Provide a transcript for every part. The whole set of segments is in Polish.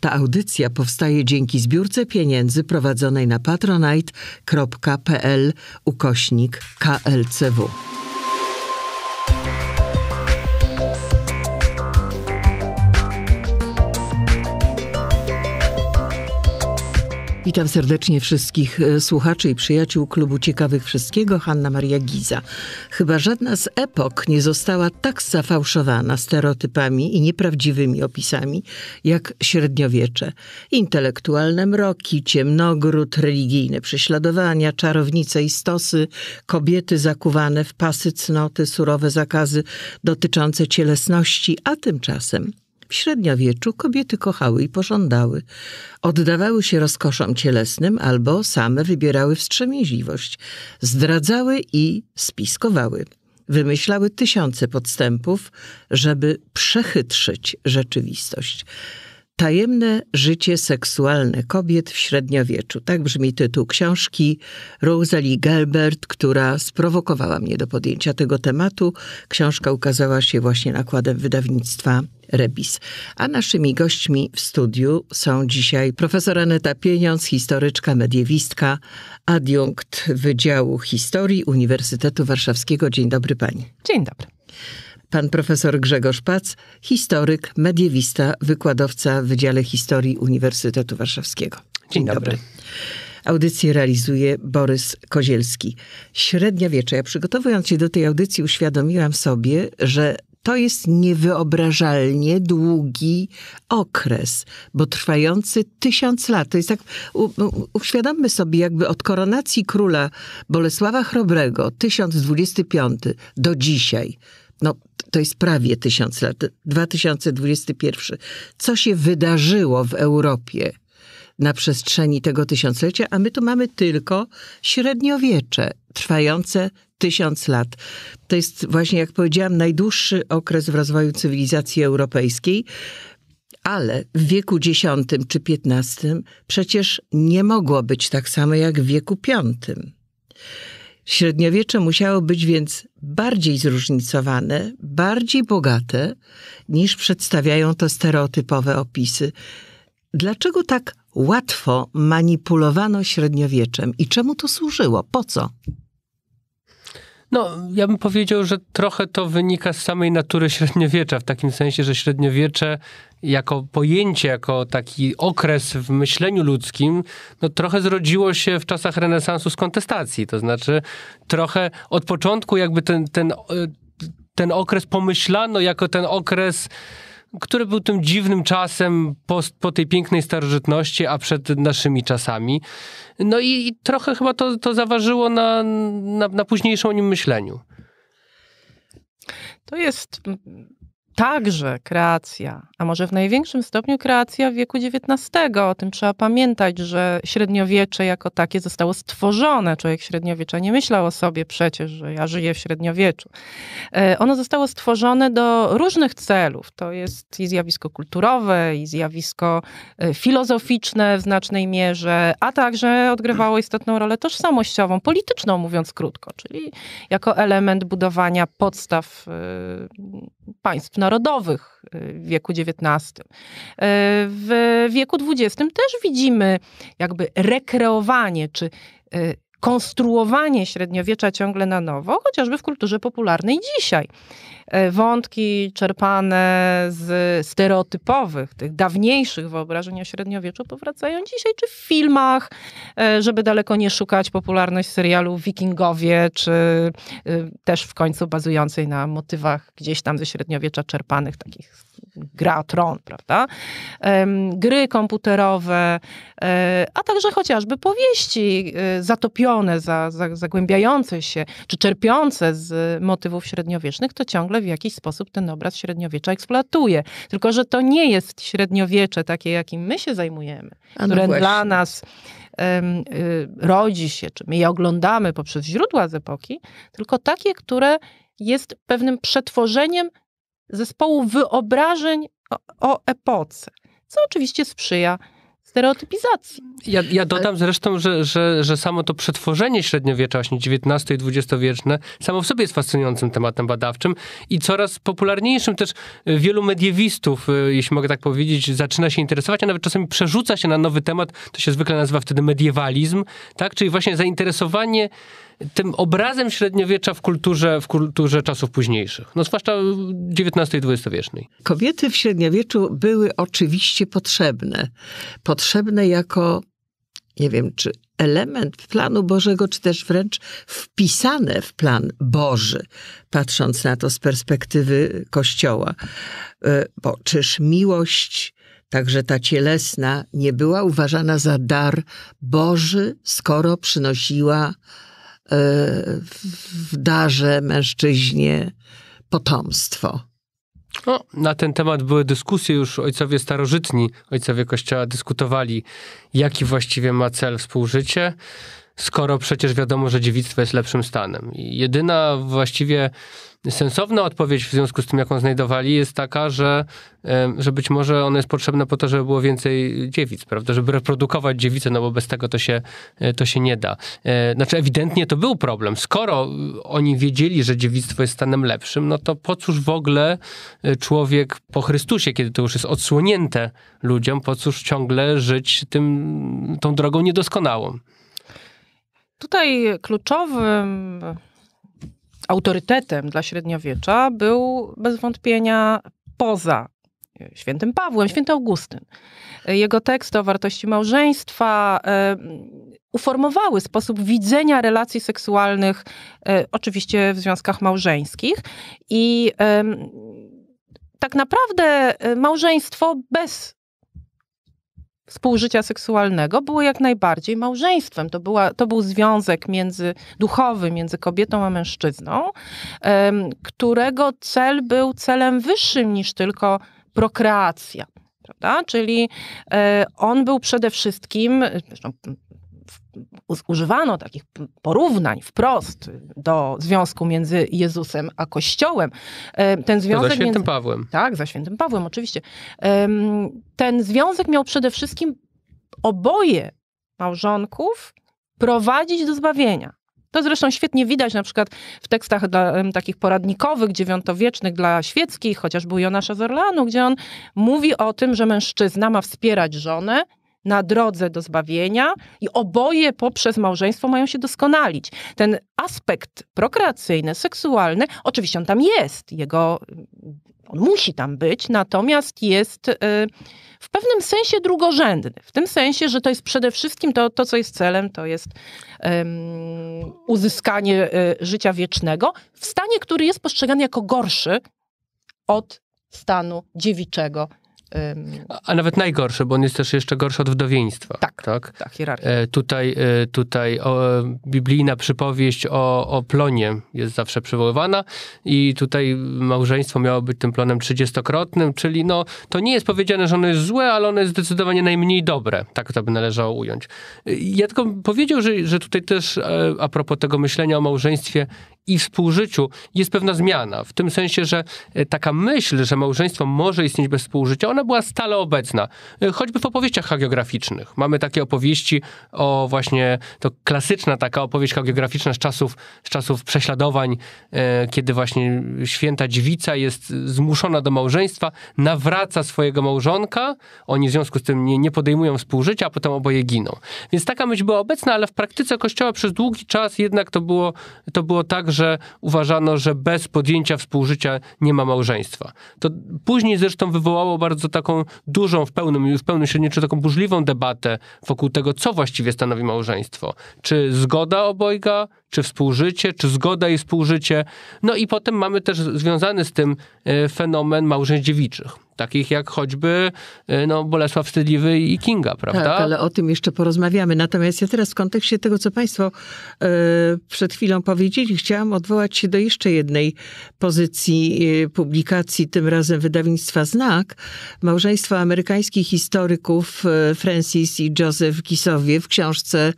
Ta audycja powstaje dzięki zbiórce pieniędzy prowadzonej na patronite.pl ukośnik klcw. Witam serdecznie wszystkich e, słuchaczy i przyjaciół klubu Ciekawych Wszystkiego, Hanna Maria Giza. Chyba żadna z epok nie została tak zafałszowana stereotypami i nieprawdziwymi opisami, jak średniowiecze. Intelektualne mroki, ciemnogród, religijne prześladowania, czarownice i stosy, kobiety zakuwane w pasy cnoty, surowe zakazy dotyczące cielesności, a tymczasem w średniowieczu kobiety kochały i pożądały. Oddawały się rozkoszom cielesnym albo same wybierały wstrzemięźliwość. Zdradzały i spiskowały. Wymyślały tysiące podstępów, żeby przechytrzyć rzeczywistość. Tajemne życie seksualne kobiet w średniowieczu. Tak brzmi tytuł książki Rosalie Gelbert, która sprowokowała mnie do podjęcia tego tematu. Książka ukazała się właśnie nakładem wydawnictwa Rebis. A naszymi gośćmi w studiu są dzisiaj profesor Aneta Pieniądz, historyczka, mediewistka, adiunkt Wydziału Historii Uniwersytetu Warszawskiego. Dzień dobry pani. Dzień dobry pan profesor Grzegorz Pac, historyk, mediewista, wykładowca w Wydziale Historii Uniwersytetu Warszawskiego. Dzień, Dzień dobry. dobry. Audycję realizuje Borys Kozielski. Średnia wiecza. Ja przygotowując się do tej audycji uświadomiłam sobie, że to jest niewyobrażalnie długi okres, bo trwający tysiąc lat. To jest tak, u, uświadommy sobie, jakby od koronacji króla Bolesława Chrobrego 1025 do dzisiaj. No, to jest prawie tysiąc lat, 2021. Co się wydarzyło w Europie? na przestrzeni tego tysiąclecia, a my tu mamy tylko średniowiecze trwające tysiąc lat. To jest właśnie, jak powiedziałam, najdłuższy okres w rozwoju cywilizacji europejskiej. Ale w wieku X czy XV przecież nie mogło być tak samo jak w wieku V. Średniowiecze musiało być więc bardziej zróżnicowane, bardziej bogate, niż przedstawiają to stereotypowe opisy. Dlaczego tak łatwo manipulowano średniowieczem i czemu to służyło? Po co? No, ja bym powiedział, że trochę to wynika z samej natury średniowiecza, w takim sensie, że średniowiecze jako pojęcie, jako taki okres w myśleniu ludzkim, no trochę zrodziło się w czasach renesansu z kontestacji. To znaczy, trochę od początku jakby ten, ten, ten okres pomyślano jako ten okres który był tym dziwnym czasem po, po tej pięknej starożytności, a przed naszymi czasami. No i, i trochę chyba to, to zaważyło na, na, na późniejszym o nim myśleniu. To jest także kreacja, a może w największym stopniu kreacja wieku XIX. O tym trzeba pamiętać, że średniowiecze jako takie zostało stworzone. Człowiek średniowiecza nie myślał o sobie przecież, że ja żyję w średniowieczu. E, ono zostało stworzone do różnych celów. To jest i zjawisko kulturowe, i zjawisko e, filozoficzne w znacznej mierze, a także odgrywało istotną rolę tożsamościową, polityczną, mówiąc krótko, czyli jako element budowania podstaw e, państw narodowych narodowych y, w wieku XIX. Y, w wieku XX też widzimy jakby rekreowanie czy y, konstruowanie średniowiecza ciągle na nowo, chociażby w kulturze popularnej dzisiaj. E, wątki czerpane z stereotypowych, tych dawniejszych wyobrażeń o średniowieczu powracają dzisiaj, czy w filmach, e, żeby daleko nie szukać popularność serialu Wikingowie, czy e, też w końcu bazującej na motywach gdzieś tam ze średniowiecza czerpanych, takich gra tron, prawda? Gry komputerowe, a także chociażby powieści zatopione, zagłębiające się, czy czerpiące z motywów średniowiecznych, to ciągle w jakiś sposób ten obraz średniowiecza eksploatuje. Tylko, że to nie jest średniowiecze takie, jakim my się zajmujemy, no które właśnie. dla nas um, rodzi się, czy my je oglądamy poprzez źródła z epoki, tylko takie, które jest pewnym przetworzeniem zespołu wyobrażeń o, o epoce, co oczywiście sprzyja stereotypizacji. Ja, ja dodam zresztą, że, że, że samo to przetworzenie średniowiecza, właśnie XIX i XX-wieczne, samo w sobie jest fascynującym tematem badawczym i coraz popularniejszym też e, wielu mediewistów, e, jeśli mogę tak powiedzieć, zaczyna się interesować, a nawet czasami przerzuca się na nowy temat, to się zwykle nazywa wtedy mediewalizm, tak? Czyli właśnie zainteresowanie tym obrazem średniowiecza w kulturze, w kulturze czasów późniejszych, no zwłaszcza XIX i XX wiecznej? Kobiety w średniowieczu były oczywiście potrzebne. Potrzebne jako, nie wiem, czy element planu Bożego, czy też wręcz wpisane w plan Boży, patrząc na to z perspektywy Kościoła. E, bo czyż miłość, także ta cielesna, nie była uważana za dar Boży, skoro przynosiła w darze mężczyźnie potomstwo. No, na ten temat były dyskusje już ojcowie starożytni, ojcowie Kościoła dyskutowali, jaki właściwie ma cel współżycie skoro przecież wiadomo, że dziewictwo jest lepszym stanem. I jedyna właściwie sensowna odpowiedź w związku z tym, jaką znajdowali, jest taka, że, że być może ono jest potrzebne po to, żeby było więcej dziewic, prawda? Żeby reprodukować dziewicę, no bo bez tego to się, e, to się nie da. E, znaczy, ewidentnie to był problem. Skoro oni wiedzieli, że dziewictwo jest stanem lepszym, no to po cóż w ogóle e, człowiek po Chrystusie, kiedy to już jest odsłonięte ludziom, po cóż ciągle żyć tym, tą drogą niedoskonałą? Tutaj kluczowym autorytetem dla średniowiecza był bez wątpienia poza świętym Pawłem, święty Augustyn. Jego teksty o wartości małżeństwa uformowały sposób widzenia relacji seksualnych, e, oczywiście w związkach małżeńskich. I tak naprawdę e, małżeństwo bez współżycia seksualnego było jak najbardziej małżeństwem. To, była, to był związek między, duchowy między kobietą a mężczyzną, którego cel był celem wyższym niż tylko prokreacja. Prawda? Czyli e, on był przede wszystkim, zresztą używano takich porównań wprost do związku między Jezusem a Kościołem. Ten związek za świętym między... Pawłem. Tak, za świętym Pawłem, oczywiście. Ten związek miał przede wszystkim oboje małżonków prowadzić do zbawienia. To zresztą świetnie widać na przykład w tekstach dla, takich poradnikowych, dziewiątowiecznych dla świeckich, chociażby Jonasza z Orlanu, gdzie on mówi o tym, że mężczyzna ma wspierać żonę na drodze do zbawienia i oboje poprzez małżeństwo mają się doskonalić. Ten aspekt prokreacyjny, seksualny, oczywiście on tam jest, jego, on musi tam być, natomiast jest y, w pewnym sensie drugorzędny. W tym sensie, że to jest przede wszystkim to, to co jest celem, to jest y, uzyskanie y, życia wiecznego w stanie, który jest postrzegany jako gorszy od stanu dziewiczego a nawet najgorsze, bo on jest też jeszcze gorszy od wdowieństwa. Tak, tak, tak hierarchia. E, tutaj, e, tutaj o, biblijna przypowieść o, o plonie jest zawsze przywoływana i tutaj małżeństwo miało być tym plonem trzydziestokrotnym, czyli no, to nie jest powiedziane, że ono jest złe, ale ono jest zdecydowanie najmniej dobre. Tak to by należało ująć. E, ja tylko powiedział, że, że tutaj też a propos tego myślenia o małżeństwie i współżyciu jest pewna zmiana. W tym sensie, że e, taka myśl, że małżeństwo może istnieć bez współżycia, ona była stale obecna. E, choćby w opowieściach hagiograficznych. Mamy takie opowieści o właśnie, to klasyczna taka opowieść hagiograficzna z czasów, z czasów prześladowań, e, kiedy właśnie święta dziewica jest zmuszona do małżeństwa, nawraca swojego małżonka, oni w związku z tym nie, nie podejmują współżycia, a potem oboje giną. Więc taka myśl była obecna, ale w praktyce kościoła przez długi czas jednak to było, to było tak, że że uważano, że bez podjęcia współżycia nie ma małżeństwa. To później zresztą wywołało bardzo taką dużą, w pełnym, w pełnym średniczu taką burzliwą debatę wokół tego, co właściwie stanowi małżeństwo. Czy zgoda obojga, czy współżycie, czy zgoda i współżycie. No i potem mamy też związany z tym e, fenomen małżeństw dziewiczych takich jak choćby y, no, Bolesław Wstydliwy i Kinga, tak, prawda? Tak, ale o tym jeszcze porozmawiamy. Natomiast ja teraz w kontekście tego, co Państwo y, przed chwilą powiedzieli, chciałam odwołać się do jeszcze jednej pozycji y, publikacji, tym razem wydawnictwa Znak, małżeństwa amerykańskich historyków Francis i Joseph Gisowie w książce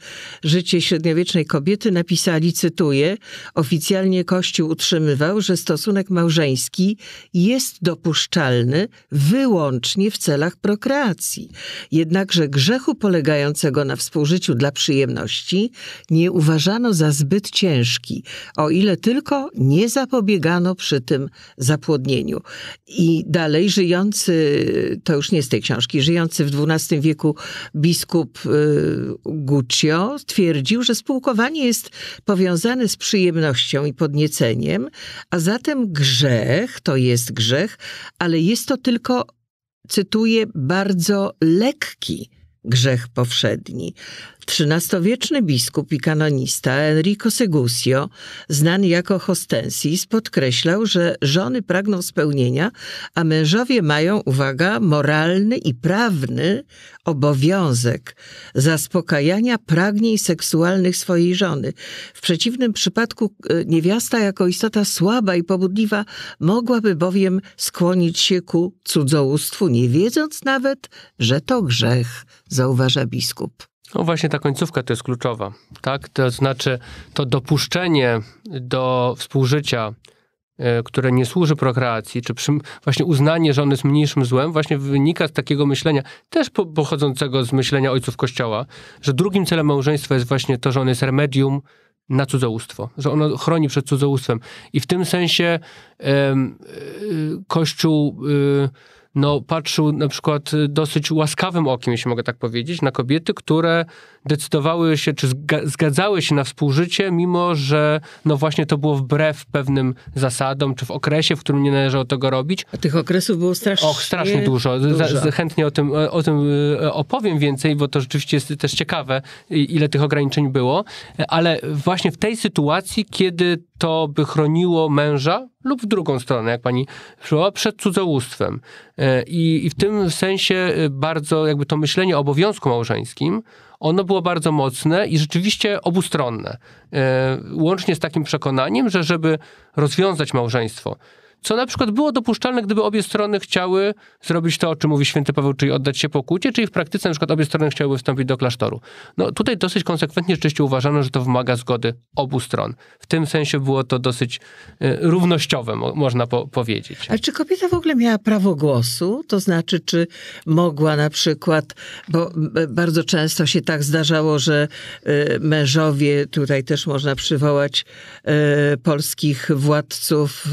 Życie średniowiecznej kobiety napisali, cytuję, oficjalnie Kościół utrzymywał, że stosunek małżeński jest dopuszczalny wyłącznie w celach prokreacji. Jednakże grzechu polegającego na współżyciu dla przyjemności nie uważano za zbyt ciężki, o ile tylko nie zapobiegano przy tym zapłodnieniu. I dalej żyjący, to już nie z tej książki, żyjący w XII wieku biskup y, Guccio twierdził, że spółkowanie jest powiązane z przyjemnością i podnieceniem, a zatem grzech to jest grzech, ale jest to tylko tylko, cytuję, bardzo lekki grzech powszedni, XIII-wieczny biskup i kanonista Enrico Segusio, znany jako Hostensis, podkreślał, że żony pragną spełnienia, a mężowie mają, uwaga, moralny i prawny obowiązek zaspokajania pragnień seksualnych swojej żony. W przeciwnym przypadku e, niewiasta jako istota słaba i pobudliwa mogłaby bowiem skłonić się ku cudzołóstwu, nie wiedząc nawet, że to grzech, zauważa biskup. No właśnie ta końcówka to jest kluczowa, tak? To znaczy to dopuszczenie do współżycia, e, które nie służy prokreacji, czy przy, właśnie uznanie, że on jest mniejszym złem, właśnie wynika z takiego myślenia, też pochodzącego z myślenia ojców Kościoła, że drugim celem małżeństwa jest właśnie to, że on jest remedium na cudzołóstwo, że ono chroni przed cudzołóstwem. I w tym sensie e, Kościół... Y, no, patrzył na przykład y, dosyć łaskawym okiem, jeśli mogę tak powiedzieć, na kobiety, które decydowały się, czy zgadzały się na współżycie, mimo że no właśnie to było wbrew pewnym zasadom, czy w okresie, w którym nie należało tego robić. A tych okresów było strasznie Och, strasznie dużo. dużo. Chętnie o tym, o tym e, opowiem więcej, bo to rzeczywiście jest też ciekawe, ile tych ograniczeń było. Ale właśnie w tej sytuacji, kiedy to by chroniło męża, lub w drugą stronę, jak pani przywołała, przed cudzołóstwem. E, I, I w tym sensie e, bardzo jakby to myślenie o obowiązku małżeńskim ono było bardzo mocne i rzeczywiście obustronne. E, łącznie z takim przekonaniem, że żeby rozwiązać małżeństwo, co na przykład było dopuszczalne, gdyby obie strony chciały zrobić to, o czym mówi święty Paweł, czyli oddać się pokucie, czyli w praktyce na przykład obie strony chciałyby wstąpić do klasztoru. No tutaj dosyć konsekwentnie rzeczywiście uważano, że to wymaga zgody obu stron. W tym sensie było to dosyć y, równościowe, mo można po powiedzieć. A czy kobieta w ogóle miała prawo głosu? To znaczy, czy mogła na przykład, bo e, bardzo często się tak zdarzało, że y, mężowie, tutaj też można przywołać y, polskich władców,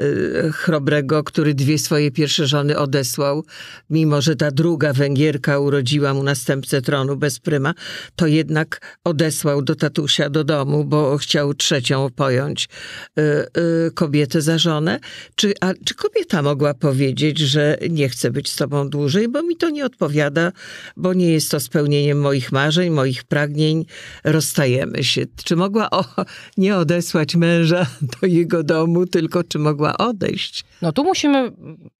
Y, chrobrego, który dwie swoje pierwsze żony odesłał, mimo że ta druga Węgierka urodziła mu następcę tronu bez pryma, to jednak odesłał do tatusia do domu, bo chciał trzecią pojąć y, y, kobietę za żonę. Czy, a, czy kobieta mogła powiedzieć, że nie chce być z tobą dłużej, bo mi to nie odpowiada, bo nie jest to spełnieniem moich marzeń, moich pragnień, rozstajemy się. Czy mogła o, nie odesłać męża do jego domu, tylko czy mogła odejść. No tu musimy mm,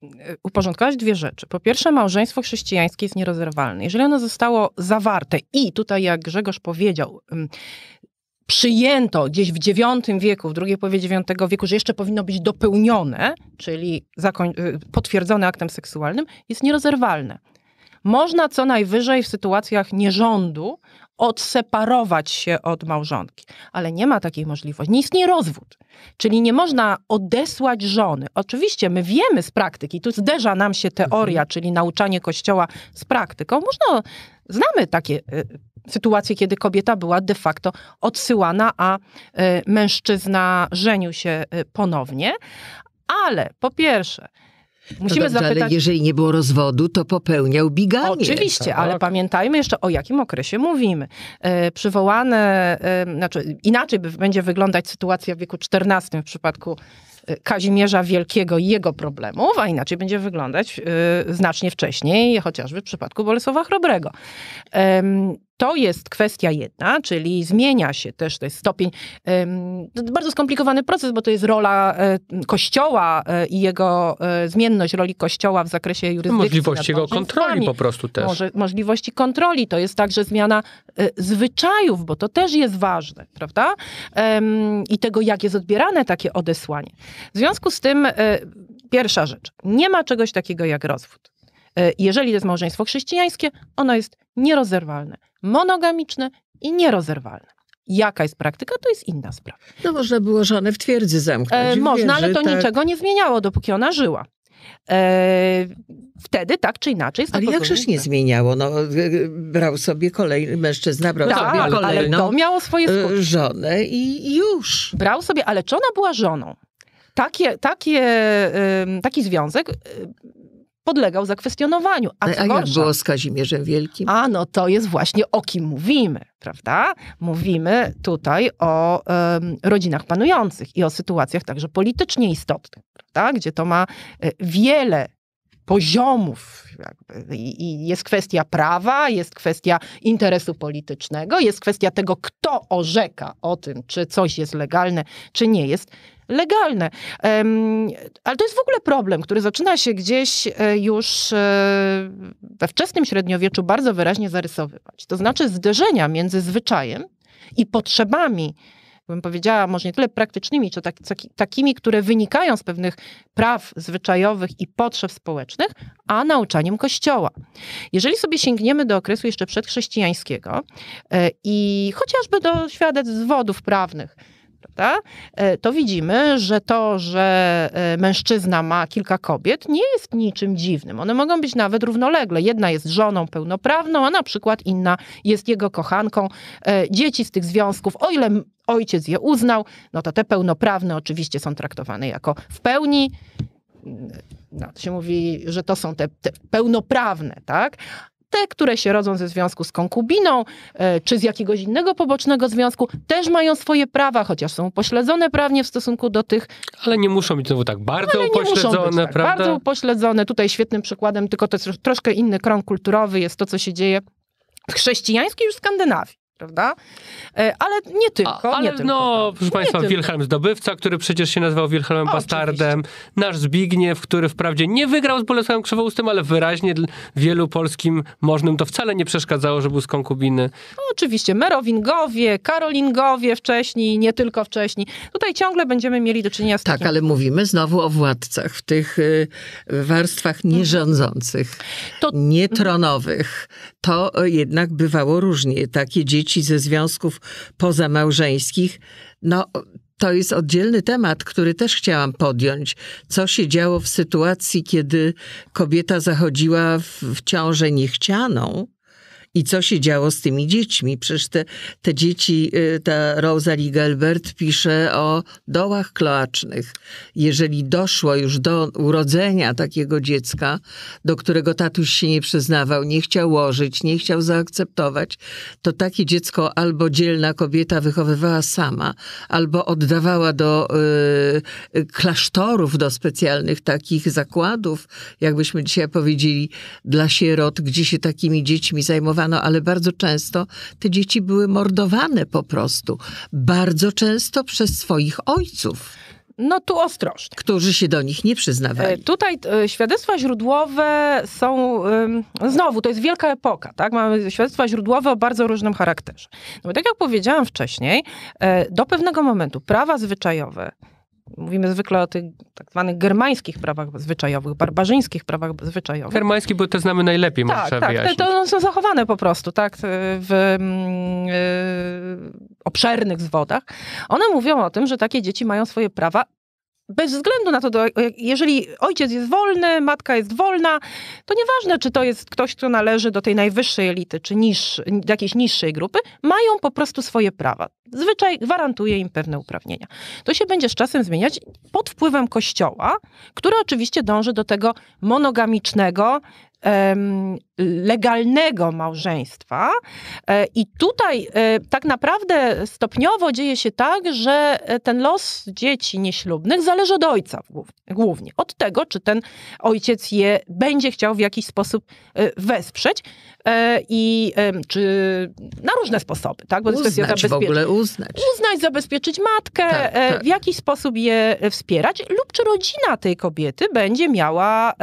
uporządkować dwie rzeczy. Po pierwsze, małżeństwo chrześcijańskie jest nierozerwalne. Jeżeli ono zostało zawarte i tutaj, jak Grzegorz powiedział, mm, przyjęto gdzieś w IX wieku, w drugiej połowie IX wieku, że jeszcze powinno być dopełnione, czyli y, potwierdzone aktem seksualnym, jest nierozerwalne. Można co najwyżej w sytuacjach nierządu odseparować się od małżonki. Ale nie ma takiej możliwości. Nie istnieje rozwód. Czyli nie można odesłać żony. Oczywiście my wiemy z praktyki, tu zderza nam się teoria, mhm. czyli nauczanie kościoła z praktyką. Można, znamy takie y, sytuacje, kiedy kobieta była de facto odsyłana, a y, mężczyzna żenił się y, ponownie. Ale po pierwsze, Musimy no dobrze, zapytać... Ale jeżeli nie było rozwodu, to popełniał bigamię. Oczywiście, tak? ale tak. pamiętajmy jeszcze o jakim okresie mówimy. E, przywołane, e, znaczy inaczej będzie wyglądać sytuacja w wieku XIV w przypadku e, Kazimierza Wielkiego i jego problemów, a inaczej będzie wyglądać e, znacznie wcześniej, chociażby w przypadku Bolesława Chrobrego. To jest kwestia jedna, czyli zmienia się też ten stopień. To bardzo skomplikowany proces, bo to jest rola e, Kościoła e, i jego e, zmienność roli Kościoła w zakresie jurysdykcji. Możliwości jego kontroli po prostu też. Może, możliwości kontroli. To jest także zmiana zwyczajów, bo to też jest ważne, prawda? I tego, jak jest odbierane takie odesłanie. W związku z tym, pierwsza rzecz. Nie ma czegoś takiego jak rozwód. Jeżeli to jest małżeństwo chrześcijańskie, ono jest nierozerwalne monogamiczne i nierozerwalne. Jaka jest praktyka, to jest inna sprawa. No można było żonę w twierdzy zamknąć. E, można, wierzy, ale to tak. niczego nie zmieniało, dopóki ona żyła. E, wtedy tak czy inaczej. Ale jakżeż nie zmieniało? No, e, e, brał sobie kolejny, mężczyzna brał tak, sobie kolejną ale no. to miało swoje e, skutki. żonę i już. Brał sobie, ale czy ona była żoną? Takie, takie, taki związek podlegał zakwestionowaniu. A, a jak było z Kazimierzem Wielkim? A no to jest właśnie o kim mówimy, prawda? Mówimy tutaj o um, rodzinach panujących i o sytuacjach także politycznie istotnych, prawda? Gdzie to ma e, wiele poziomów. Jakby. I, jest kwestia prawa, jest kwestia interesu politycznego, jest kwestia tego, kto orzeka o tym, czy coś jest legalne, czy nie jest legalne. Ale to jest w ogóle problem, który zaczyna się gdzieś e, już e, we wczesnym średniowieczu bardzo wyraźnie zarysowywać. To znaczy zderzenia między zwyczajem i potrzebami bym powiedziała, może nie tyle praktycznymi, czy tak, takimi, które wynikają z pewnych praw zwyczajowych i potrzeb społecznych, a nauczaniem Kościoła. Jeżeli sobie sięgniemy do okresu jeszcze przedchrześcijańskiego e, i chociażby do świadectw zwodów prawnych, prawda? E, to widzimy, że to, że e, mężczyzna ma kilka kobiet, nie jest niczym dziwnym. One mogą być nawet równolegle. Jedna jest żoną pełnoprawną, a na przykład inna jest jego kochanką. E, dzieci z tych związków, o ile ojciec je uznał, no to te pełnoprawne oczywiście są traktowane jako w pełni no, to się mówi, że to są te, te, pełnoprawne, tak? te, które się rodzą ze związku z konkubiną e, czy z jakiegoś innego pobocznego związku, też mają swoje prawa, chociaż są upośledzone prawnie w stosunku do tych. Ale nie muszą być znowu tak bardzo upośledzone, być, tak, prawda? Bardzo upośledzone. Tutaj świetnym przykładem, tylko to jest troszkę inny krąg kulturowy, jest to, co się dzieje w chrześcijańskiej już Skandynawii prawda? E, ale nie tylko. A, ale nie tylko no, proszę Państwa, nie Wilhelm Zdobywca, który przecież się nazywał Wilhelmem o, Bastardem, oczywiście. nasz Zbigniew, który wprawdzie nie wygrał z Bolesławem Krzywoustym, ale wyraźnie wielu polskim możnym to wcale nie przeszkadzało, że był z konkubiny. No, oczywiście, Merowingowie, Karolingowie wcześniej, nie tylko wcześniej. Tutaj ciągle będziemy mieli do czynienia z Tak, takim... ale mówimy znowu o władcach w tych y, warstwach mhm. nierządzących, to... nietronowych. To y, jednak bywało różnie. Takie dzieci płci ze związków pozamałżeńskich. No, to jest oddzielny temat, który też chciałam podjąć. Co się działo w sytuacji, kiedy kobieta zachodziła w, w ciążę niechcianą? i co się działo z tymi dziećmi. Przecież te, te dzieci, y, ta Rosalie Gelbert pisze o dołach kloacznych. Jeżeli doszło już do urodzenia takiego dziecka, do którego tatuś się nie przyznawał, nie chciał łożyć, nie chciał zaakceptować, to takie dziecko albo dzielna kobieta wychowywała sama, albo oddawała do y, klasztorów, do specjalnych takich zakładów, jakbyśmy dzisiaj powiedzieli, dla sierot, gdzie się takimi dziećmi zajmowała ale bardzo często te dzieci były mordowane po prostu. Bardzo często przez swoich ojców. No tu ostrożnie. Którzy się do nich nie przyznawali. E, tutaj e, świadectwa źródłowe są, znowu, to jest wielka epoka, tak? Mamy świadectwa źródłowe o bardzo różnym charakterze. No bo tak jak powiedziałam wcześniej, e, do pewnego momentu prawa zwyczajowe Mówimy zwykle o tych tak zwanych germańskich prawach zwyczajowych, barbarzyńskich prawach zwyczajowych. Germańskie, bo te znamy najlepiej, tak, można tak, wyjaśnić. Te, to są zachowane po prostu, tak, w yy, obszernych zwodach. One mówią o tym, że takie dzieci mają swoje prawa bez względu na to, do, e, jeżeli ojciec jest wolny, matka jest wolna, to nieważne, czy to jest ktoś, kto należy do tej najwyższej elity, czy niż, do jakiejś niższej grupy, mają po prostu swoje prawa zwyczaj gwarantuje im pewne uprawnienia. To się będzie z czasem zmieniać pod wpływem Kościoła, który oczywiście dąży do tego monogamicznego, legalnego małżeństwa. E, I tutaj e, tak naprawdę stopniowo dzieje się tak, że e, ten los dzieci nieślubnych zależy od ojca głównie. Od tego, czy ten ojciec je będzie chciał w jakiś sposób wesprzeć i czy na różne sposoby, tak? Bo to jest uznać. Uznać, zabezpieczyć matkę, tak, e, tak. w jakiś sposób je e, wspierać, lub czy rodzina tej kobiety będzie miała e,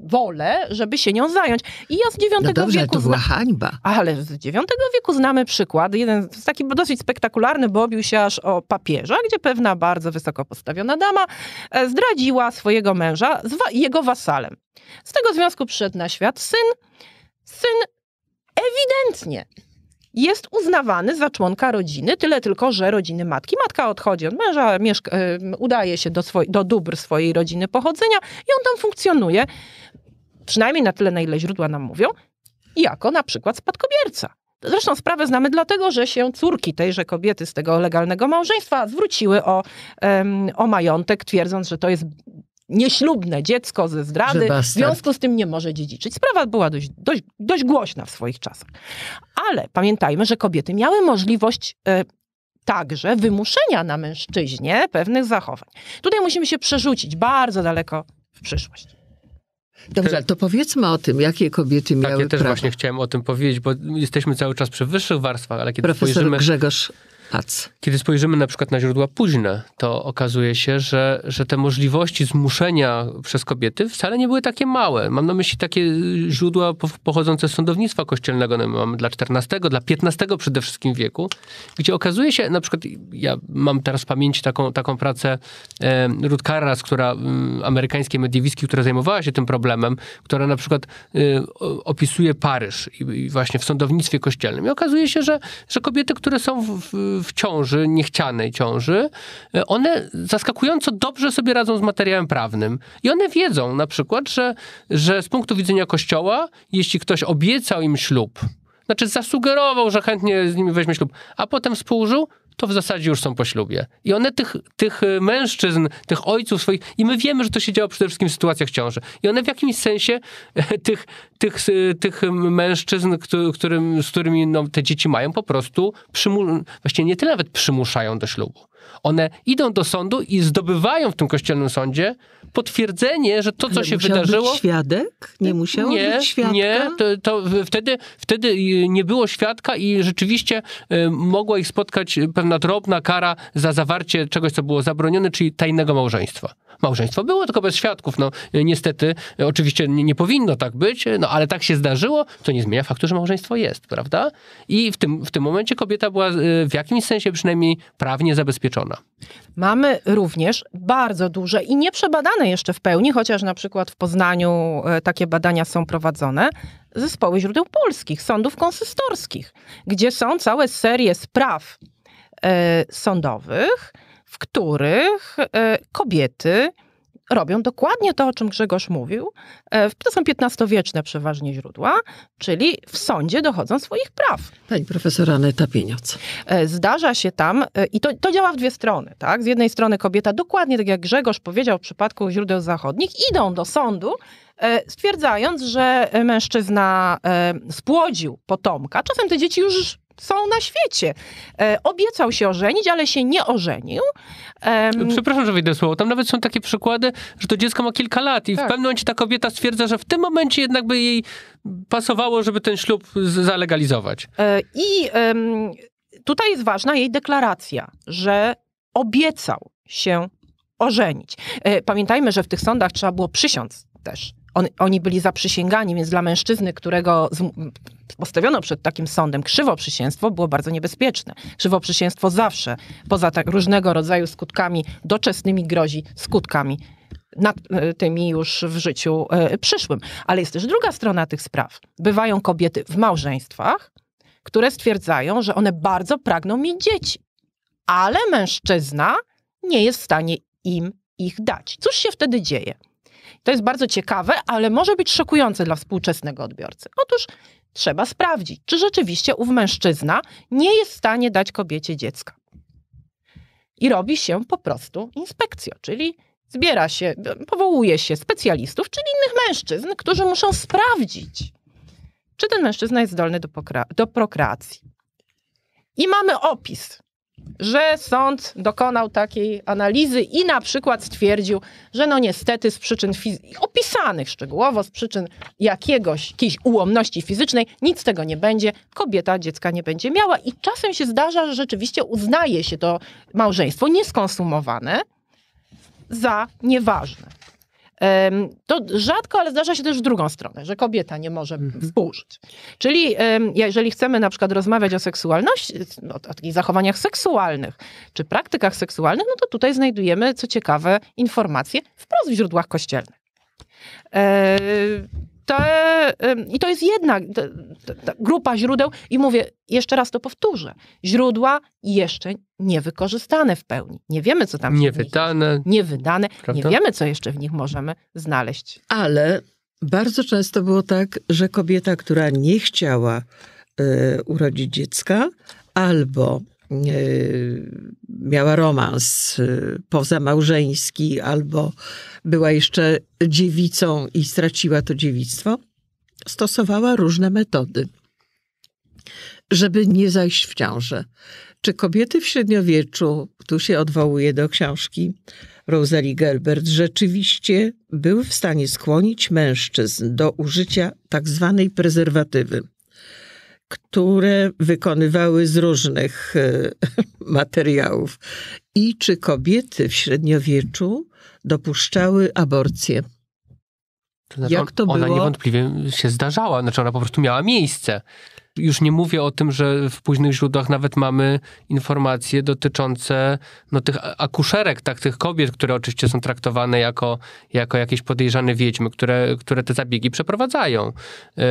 wolę, żeby się nią zająć. I ja z IX no dobrze, To była hańba. Ale z dziewiątego wieku znamy przykład. Jeden taki dosyć spektakularny, bo obił się aż o papieża, gdzie pewna bardzo wysoko postawiona dama e, zdradziła swojego męża z wa jego wasalem. Z tego związku przyszedł na świat syn. Syn ewidentnie jest uznawany za członka rodziny, tyle tylko, że rodziny matki. Matka odchodzi od męża, mieszka, udaje się do, swoj, do dóbr swojej rodziny pochodzenia i on tam funkcjonuje, przynajmniej na tyle, na ile źródła nam mówią, jako na przykład spadkobierca. Zresztą sprawę znamy dlatego, że się córki tejże kobiety z tego legalnego małżeństwa zwróciły o, um, o majątek, twierdząc, że to jest nieślubne dziecko ze zdrady, w związku z tym nie może dziedziczyć. Sprawa była dość, dość, dość głośna w swoich czasach. Ale pamiętajmy, że kobiety miały możliwość e, także wymuszenia na mężczyźnie pewnych zachowań. Tutaj musimy się przerzucić bardzo daleko w przyszłość. Dobrze, ale to powiedzmy o tym, jakie kobiety miały tak, ja też właśnie chciałem o tym powiedzieć, bo jesteśmy cały czas przy wyższych warstwach, ale kiedy Profesor spojrzymy... Grzegorz kiedy spojrzymy na przykład na źródła późne, to okazuje się, że, że te możliwości zmuszenia przez kobiety wcale nie były takie małe. Mam na myśli takie źródła pochodzące z sądownictwa kościelnego, no, mamy dla XIV, dla XV przede wszystkim wieku, gdzie okazuje się, na przykład ja mam teraz w pamięci taką, taką pracę e, Ruth Carras, która, amerykańskiej mediewistki, która zajmowała się tym problemem, która na przykład e, opisuje Paryż i, i, właśnie w sądownictwie kościelnym. I okazuje się, że, że kobiety, które są w, w w ciąży, niechcianej ciąży, e, one zaskakująco dobrze sobie radzą z materiałem prawnym. I one wiedzą na przykład, że, że z punktu widzenia kościoła, jeśli ktoś obiecał im ślub, znaczy zasugerował, że chętnie z nimi weźmie ślub, a potem współżył, to w zasadzie już są po ślubie. I one tych, tych e, mężczyzn, tych ojców swoich, i my wiemy, że to się działo przede wszystkim w sytuacjach ciąży. I one w jakimś sensie e, tych, tych, tych mężczyzn, którym, z którymi no, te dzieci mają, po prostu przymu- nie tyle nawet przymuszają do ślubu. One idą do sądu i zdobywają w tym kościelnym sądzie potwierdzenie, że to, co Ale się wydarzyło... Być świadek? Nie musiał nie, być świadka? Nie, to, to wtedy, wtedy y, nie było świadka i rzeczywiście y, mogła ich spotkać pewna drobna kara za zawarcie czegoś, co było zabronione, czyli tajnego małżeństwa. Małżeństwo było, tylko bez świadków. No y, niestety, oczywiście nie, nie powinno tak być, no ale tak się zdarzyło, to nie zmienia faktu, że małżeństwo jest, prawda? I w tym, w tym momencie kobieta była w jakimś sensie przynajmniej prawnie zabezpieczona. Mamy również bardzo duże i nieprzebadane nieznane jeszcze w pełni, chociaż na przykład w Poznaniu e, takie badania są prowadzone, zespoły źródeł polskich, sądów konsystorskich, gdzie są całe serie spraw e, sądowych, w których e, kobiety robią dokładnie to, o czym Grzegorz mówił. E, to są XV-wieczne przeważnie źródła, czyli w sądzie dochodzą swoich praw. Pani profesor Aneta Pieniądz. E, zdarza się tam, e, i to, to działa w dwie strony, tak? Z jednej strony kobieta, dokładnie tak jak Grzegorz powiedział w przypadku źródeł zachodnich, idą do sądu, stwierdzając, że mężczyzna spłodził potomka. Czasem te dzieci już są na świecie. E, obiecał się ożenić, ale się nie ożenił. Przepraszam, że wyjdę słowo. Tam nawet są takie przykłady, że to dziecko ma kilka lat i tak. w pewnym momencie ta kobieta stwierdza, że w tym momencie jednak by jej pasowało, żeby ten ślub zalegalizować. E, I tutaj jest ważna jej deklaracja, że obiecał się ożenić. E, pamiętajmy, że w tych sądach trzeba było przysiąc też on, oni byli zaprzysięgani, więc dla mężczyzny, którego z, postawiono przed takim sądem krzywoprzysięstwo, było bardzo niebezpieczne. Krzywoprzysięstwo zawsze, poza tak różnego rodzaju skutkami doczesnymi, grozi skutkami nad e, tymi już w życiu e, przyszłym. Ale jest też druga strona tych spraw. Bywają kobiety w małżeństwach, które stwierdzają, że one bardzo pragną mieć dzieci, ale mężczyzna nie jest w stanie im ich dać. Cóż się wtedy dzieje? To jest bardzo ciekawe, ale może być szokujące dla współczesnego odbiorcy. Otóż trzeba sprawdzić, czy rzeczywiście ów mężczyzna nie jest w stanie dać kobiecie dziecka. I robi się po prostu inspekcję, czyli zbiera się, powołuje się specjalistów, czyli innych mężczyzn, którzy muszą sprawdzić, czy ten mężczyzna jest zdolny do, do prokreacji. I mamy opis że sąd dokonał takiej analizy i na przykład stwierdził, że no niestety z przyczyn opisanych szczegółowo, z przyczyn jakiegoś, jakiejś ułomności fizycznej, nic z tego nie będzie, kobieta dziecka nie będzie miała. I czasem się zdarza, że rzeczywiście uznaje się to małżeństwo nieskonsumowane za nieważne. To rzadko, ale zdarza się też w drugą stronę, że kobieta nie może mhm. współżyć. Czyli jeżeli chcemy na przykład rozmawiać o seksualności, no, o takich zachowaniach seksualnych czy praktykach seksualnych, no to tutaj znajdujemy, co ciekawe, informacje wprost w źródłach kościelnych. E, te, I to jest jedna ta, ta grupa źródeł, i mówię, jeszcze raz to powtórzę: źródła jeszcze niewykorzystane w pełni. Nie wiemy, co tam Niewydane. Nich, niewydane. Prawda? Nie wiemy, co jeszcze w nich możemy znaleźć. Ale bardzo często było tak, że kobieta, która nie chciała y, urodzić dziecka, albo E, miała romans e, pozamałżeński albo była jeszcze dziewicą i straciła to dziewictwo, stosowała różne metody, żeby nie zajść w ciążę. Czy kobiety w średniowieczu, tu się odwołuje do książki Rosalie Gelbert, rzeczywiście były w stanie skłonić mężczyzn do użycia tak zwanej prezerwatywy? które wykonywały z różnych e, materiałów. I czy kobiety w średniowieczu dopuszczały aborcję? To znaczy, Jak to ona było? Ona niewątpliwie się zdarzała, znaczy ona po prostu miała miejsce. Już nie mówię o tym, że w późnych źródłach nawet mamy informacje dotyczące no, tych akuszerek, tak, tych kobiet, które oczywiście są traktowane jako, jako jakieś podejrzane wiedźmy, które, które te zabiegi przeprowadzają. Yy,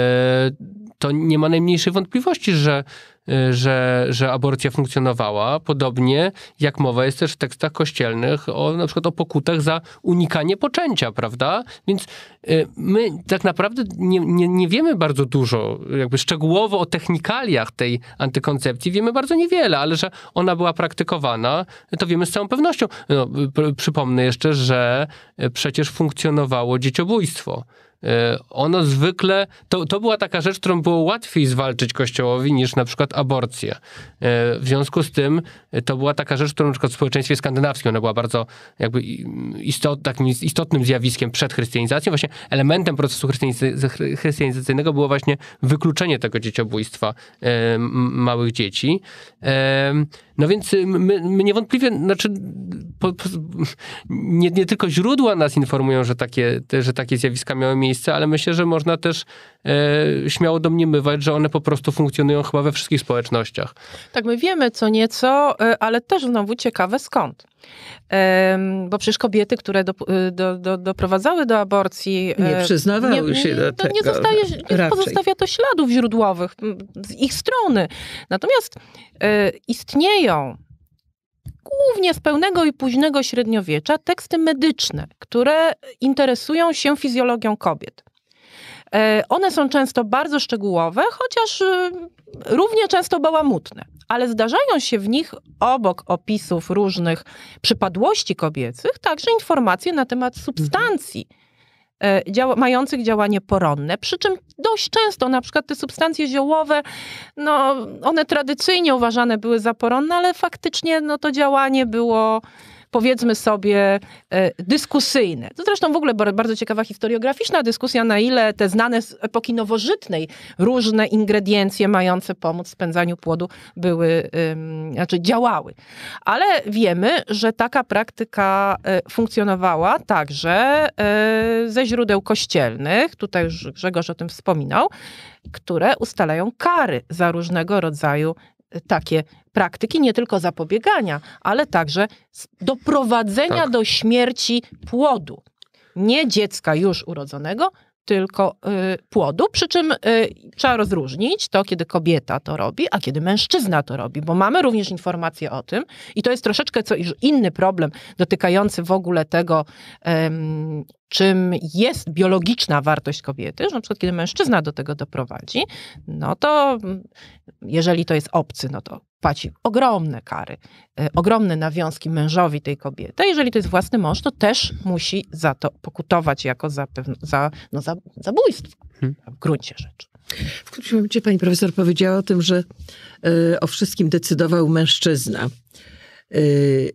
to nie ma najmniejszej wątpliwości, że Y, że, że aborcja funkcjonowała. Podobnie jak mowa jest też w tekstach kościelnych o na przykład o pokutach za unikanie poczęcia, prawda? Więc y, my tak naprawdę nie, nie, nie wiemy bardzo dużo, jakby szczegółowo o technikaliach tej antykoncepcji wiemy bardzo niewiele, ale że ona była praktykowana, to wiemy z całą pewnością. No, przypomnę jeszcze, że y, przecież funkcjonowało dzieciobójstwo. E, ono zwykle, to, to była taka rzecz, którą było łatwiej zwalczyć kościołowi niż na przykład aborcję. E, w związku z tym e, to była taka rzecz, którą na przykład w społeczeństwie skandynawskim ona była bardzo jakby istot, takim istotnym zjawiskiem przed chrystianizacją. Właśnie elementem procesu chrystianizacyjnego było właśnie wykluczenie tego dzieciobójstwa małych dzieci. No więc my, my niewątpliwie, znaczy po, po, nie, nie tylko źródła nas informują, że takie, że takie zjawiska miały miejsce, miejsce, ale myślę, że można też e, śmiało domniemywać, że one po prostu funkcjonują chyba we wszystkich społecznościach. Tak, my wiemy co nieco, e, ale też znowu ciekawe skąd. Bo przecież kobiety, które do, e, do, do, doprowadzały do aborcji, e, nie przyznawały nie, się do tego. Nie, zostaje, nie pozostawia to śladów źródłowych z ich strony. Natomiast istnieją głównie z pełnego i późnego średniowiecza teksty medyczne, które interesują się fizjologią kobiet. E, one są często bardzo szczegółowe, chociaż e, równie często bałamutne, ale zdarzają się w nich obok opisów różnych przypadłości kobiecych także informacje na temat substancji, mhm. E, mających działanie poronne. Przy czym dość często na przykład te substancje ziołowe, no one tradycyjnie uważane były za poronne, ale faktycznie no, to działanie było powiedzmy sobie, e, dyskusyjne. To zresztą w ogóle bardzo ciekawa historiograficzna dyskusja, na ile te znane z epoki nowożytnej różne ingrediencje mające pomóc w spędzaniu płodu były, znaczy działały. Ale wiemy, że taka praktyka e, funkcjonowała także e, ze źródeł kościelnych, tutaj już Grzegorz o tym wspominał, które ustalają kary za różnego rodzaju takie praktyki nie tylko zapobiegania, ale także doprowadzenia tak. do śmierci płodu. Nie dziecka już urodzonego, tylko y, płodu. Przy czym y, trzeba rozróżnić to, kiedy kobieta to robi, a kiedy mężczyzna to robi, bo mamy również informacje o tym i to jest troszeczkę co inny problem dotykający w ogóle tego, czym jest biologiczna wartość kobiety, że na przykład kiedy mężczyzna do tego doprowadzi, no to jeżeli to jest obcy, no to płaci ogromne kary, e, ogromne nawiązki mężowi tej kobiety. A jeżeli to jest własny mąż, to też musi za to pokutować jako za, za, no, za zabójstwo hmm. w gruncie rzeczy. W którymś momencie pani profesor powiedziała o tym, że y, o wszystkim decydował mężczyzna. Y,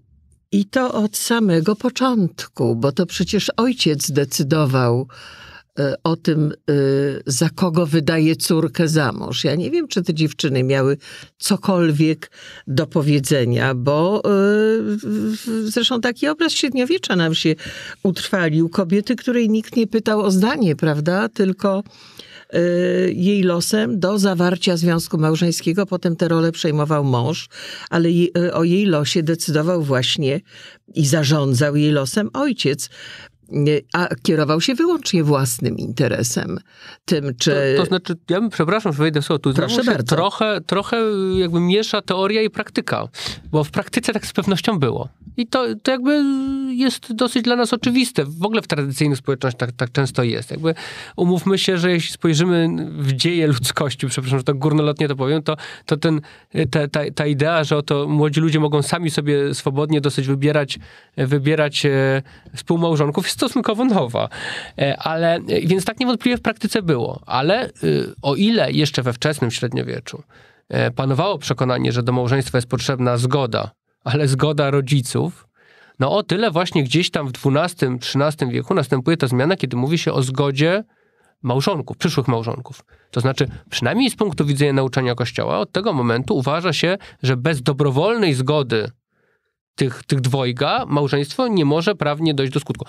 I to od samego początku, bo to przecież ojciec decydował E, o tym, e, za kogo wydaje córkę za mąż. Ja nie wiem, czy te dziewczyny miały cokolwiek do powiedzenia, bo e, zresztą taki obraz średniowiecza nam się utrwalił. Kobiety, której nikt nie pytał o zdanie, prawda? Tylko jej losem do zawarcia związku małżeńskiego. Potem tę rolę przejmował mąż, ale o jej losie decydował właśnie i zarządzał jej losem ojciec a kierował się wyłącznie własnym interesem. Tym, czy... To, to znaczy, ja bym, przepraszam, że wejdę w słowo, tu Proszę bardzo. Trochę, trochę jakby miesza teoria i praktyka, bo w praktyce tak z pewnością było. I to, to jakby jest dosyć dla nas oczywiste. W ogóle w tradycyjnych społecznościach tak, tak często jest. Jakby umówmy się, że jeśli spojrzymy w dzieje ludzkości, przepraszam, że tak górnolotnie to powiem, to, to ten, ta, ta, ta idea, że oto młodzi ludzie mogą sami sobie swobodnie dosyć wybierać, wybierać e, współmałżonków stosunkowo nowa. E, ale, e, więc tak niewątpliwie w praktyce było. Ale y, o ile jeszcze we wczesnym średniowieczu e, panowało przekonanie, że do małżeństwa jest potrzebna zgoda, ale zgoda rodziców, no o tyle właśnie gdzieś tam w XII-XIII wieku następuje ta zmiana, kiedy mówi się o zgodzie małżonków, przyszłych małżonków. To znaczy, przynajmniej z punktu widzenia nauczania Kościoła, od tego momentu uważa się, że bez dobrowolnej zgody tych, tych dwojga małżeństwo nie może prawnie dojść do skutku.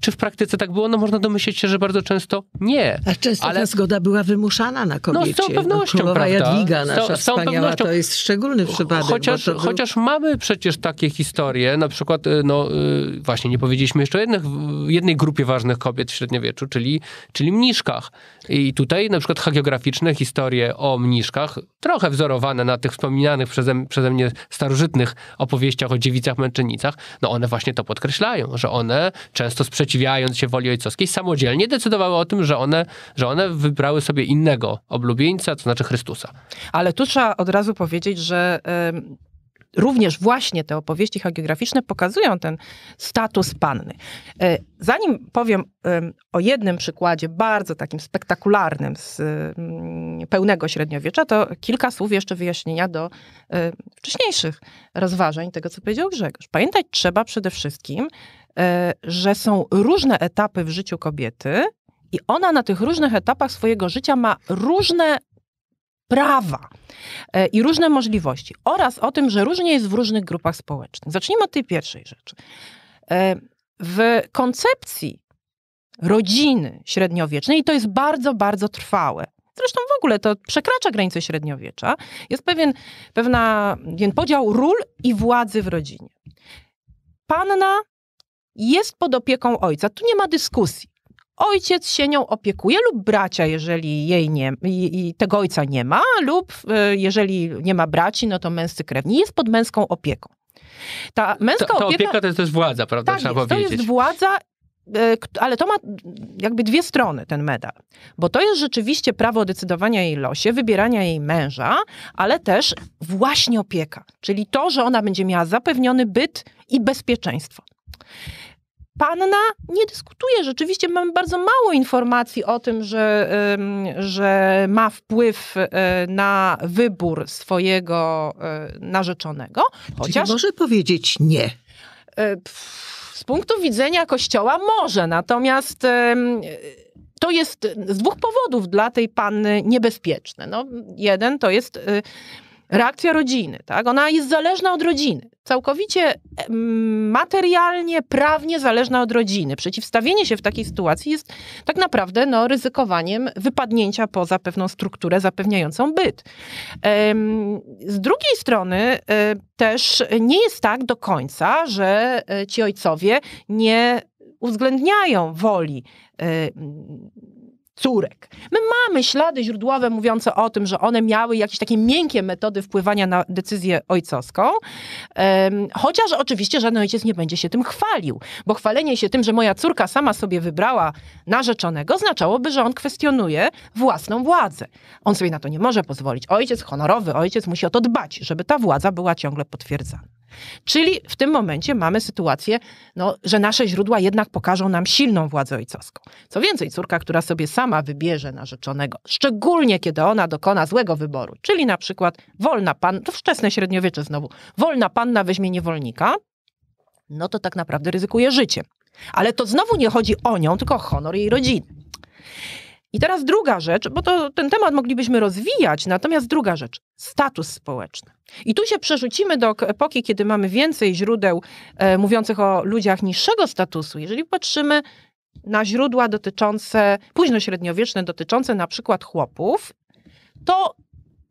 Czy w praktyce tak było? No można domyśleć się, że bardzo często nie. A często ale... ta zgoda była wymuszana na kobiecie. No z całą pewnością, no, prawda? Jadwiga nasza z, całą pewnością. to jest szczególny przypadek. Chociaż, był... chociaż mamy przecież takie historie, na przykład, y, no y, właśnie nie powiedzieliśmy jeszcze o jednych, jednej grupie ważnych kobiet w średniowieczu, czyli, czyli mniszkach. I tutaj na przykład hagiograficzne historie o mniszkach, trochę wzorowane na tych wspominanych przeze, przeze mnie starożytnych opowieściach o dziewicach, męczennicach, no one właśnie to podkreślają, że one często sprzeciwiają sprzeciwiając się woli ojcowskiej, samodzielnie decydowały o tym, że one, że one wybrały sobie innego oblubieńca, to znaczy Chrystusa. Ale tu trzeba od razu powiedzieć, że również właśnie te opowieści hagiograficzne pokazują ten status panny. E, zanim powiem o jednym przykładzie, bardzo takim spektakularnym z mm, pełnego średniowiecza, to kilka słów jeszcze wyjaśnienia do e, wcześniejszych rozważań tego, co powiedział Grzegorz. Pamiętać trzeba przede wszystkim, E, że są różne etapy w życiu kobiety i ona na tych różnych etapach swojego życia ma różne prawa e, i różne możliwości oraz o tym, że różnie jest w różnych grupach społecznych. Zacznijmy od tej pierwszej rzeczy. E, w koncepcji rodziny średniowiecznej, i to jest bardzo, bardzo trwałe, zresztą w ogóle to przekracza granice średniowiecza, jest pewien, pewna, pewien podział ról i władzy w rodzinie. Panna jest pod opieką ojca. Tu nie ma dyskusji. Ojciec się nią opiekuje lub bracia, jeżeli jej nie, i, i tego ojca nie ma, lub y, jeżeli nie ma braci, no to męscy krewni. Jest pod męską opieką. Ta męska ta opieka, opieka to jest też władza, prawda? Tak, jest, to jest władza y, ale to ma jakby dwie strony ten medal, bo to jest rzeczywiście prawo decydowania jej losie, wybierania jej męża, ale też właśnie opieka, czyli to, że ona będzie miała zapewniony byt i bezpieczeństwo panna nie dyskutuje. Rzeczywiście mamy bardzo mało informacji o tym, że, że ma wpływ e, na wybór swojego e, narzeczonego. Chociaż Czyli może powiedzieć nie. E, z punktu widzenia kościoła może, natomiast to jest z dwóch powodów dla tej panny niebezpieczne. No, jeden to jest y, Reakcja rodziny, tak? Ona jest zależna od rodziny. Całkowicie materialnie, prawnie zależna od rodziny. Przeciwstawienie się w takiej sytuacji jest tak naprawdę no, ryzykowaniem wypadnięcia poza pewną strukturę zapewniającą byt. Z drugiej strony e, też nie jest tak do końca, że e, ci ojcowie nie uwzględniają woli e, córek. My mamy ślady źródłowe mówiące o tym, że one miały jakieś takie miękkie metody wpływania na decyzję ojcowską, um, chociaż oczywiście żaden ojciec nie będzie się tym chwalił, bo chwalenie się tym, że moja córka sama sobie wybrała narzeczonego, oznaczałoby, że on kwestionuje własną władzę. On sobie na to nie może pozwolić. Ojciec honorowy, ojciec musi o to dbać, żeby ta władza była ciągle potwierdzana. Czyli w tym momencie mamy sytuację, no, że nasze źródła jednak pokażą nam silną władzę ojcowską. Co więcej, córka, która sobie sama wybierze narzeczonego, szczególnie kiedy ona dokona złego wyboru, czyli na przykład wolna panna, to wczesne średniowiecze znowu, wolna panna weźmie niewolnika, no to tak naprawdę ryzykuje życie. Ale to znowu nie chodzi o nią, tylko o honor jej rodziny. I teraz druga rzecz, bo to, ten temat moglibyśmy rozwijać, natomiast druga rzecz, status społeczny. I tu się przerzucimy do epoki, kiedy mamy więcej źródeł e, mówiących o ludziach niższego statusu. Jeżeli patrzymy na źródła dotyczące, późnośredniowieczne, dotyczące na przykład chłopów, to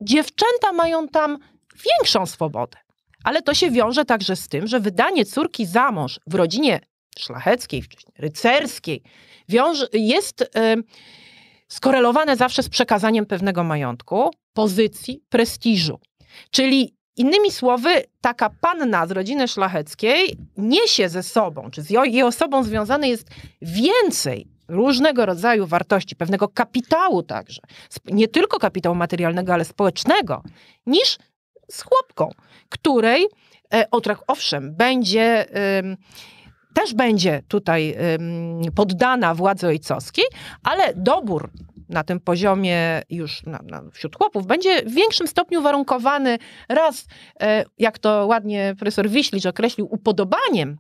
dziewczęta mają tam większą swobodę. Ale to się wiąże także z tym, że wydanie córki za mąż w rodzinie szlacheckiej, rycerskiej, wiąże, jest... E, skorelowane zawsze z przekazaniem pewnego majątku, pozycji, prestiżu. Czyli Innymi słowy, taka panna z rodziny szlacheckiej niesie ze sobą, czy z jej osobą związane jest więcej różnego rodzaju wartości, pewnego kapitału także, nie tylko kapitału materialnego, ale społecznego, niż z chłopką, której, e, owszem, będzie też będzie tutaj poddana władzy ojcowskiej, ale dobór na tym poziomie już na, na, wśród chłopów będzie w większym stopniu warunkowany raz, e, jak to ładnie profesor Wiślicz określił, upodobaniem,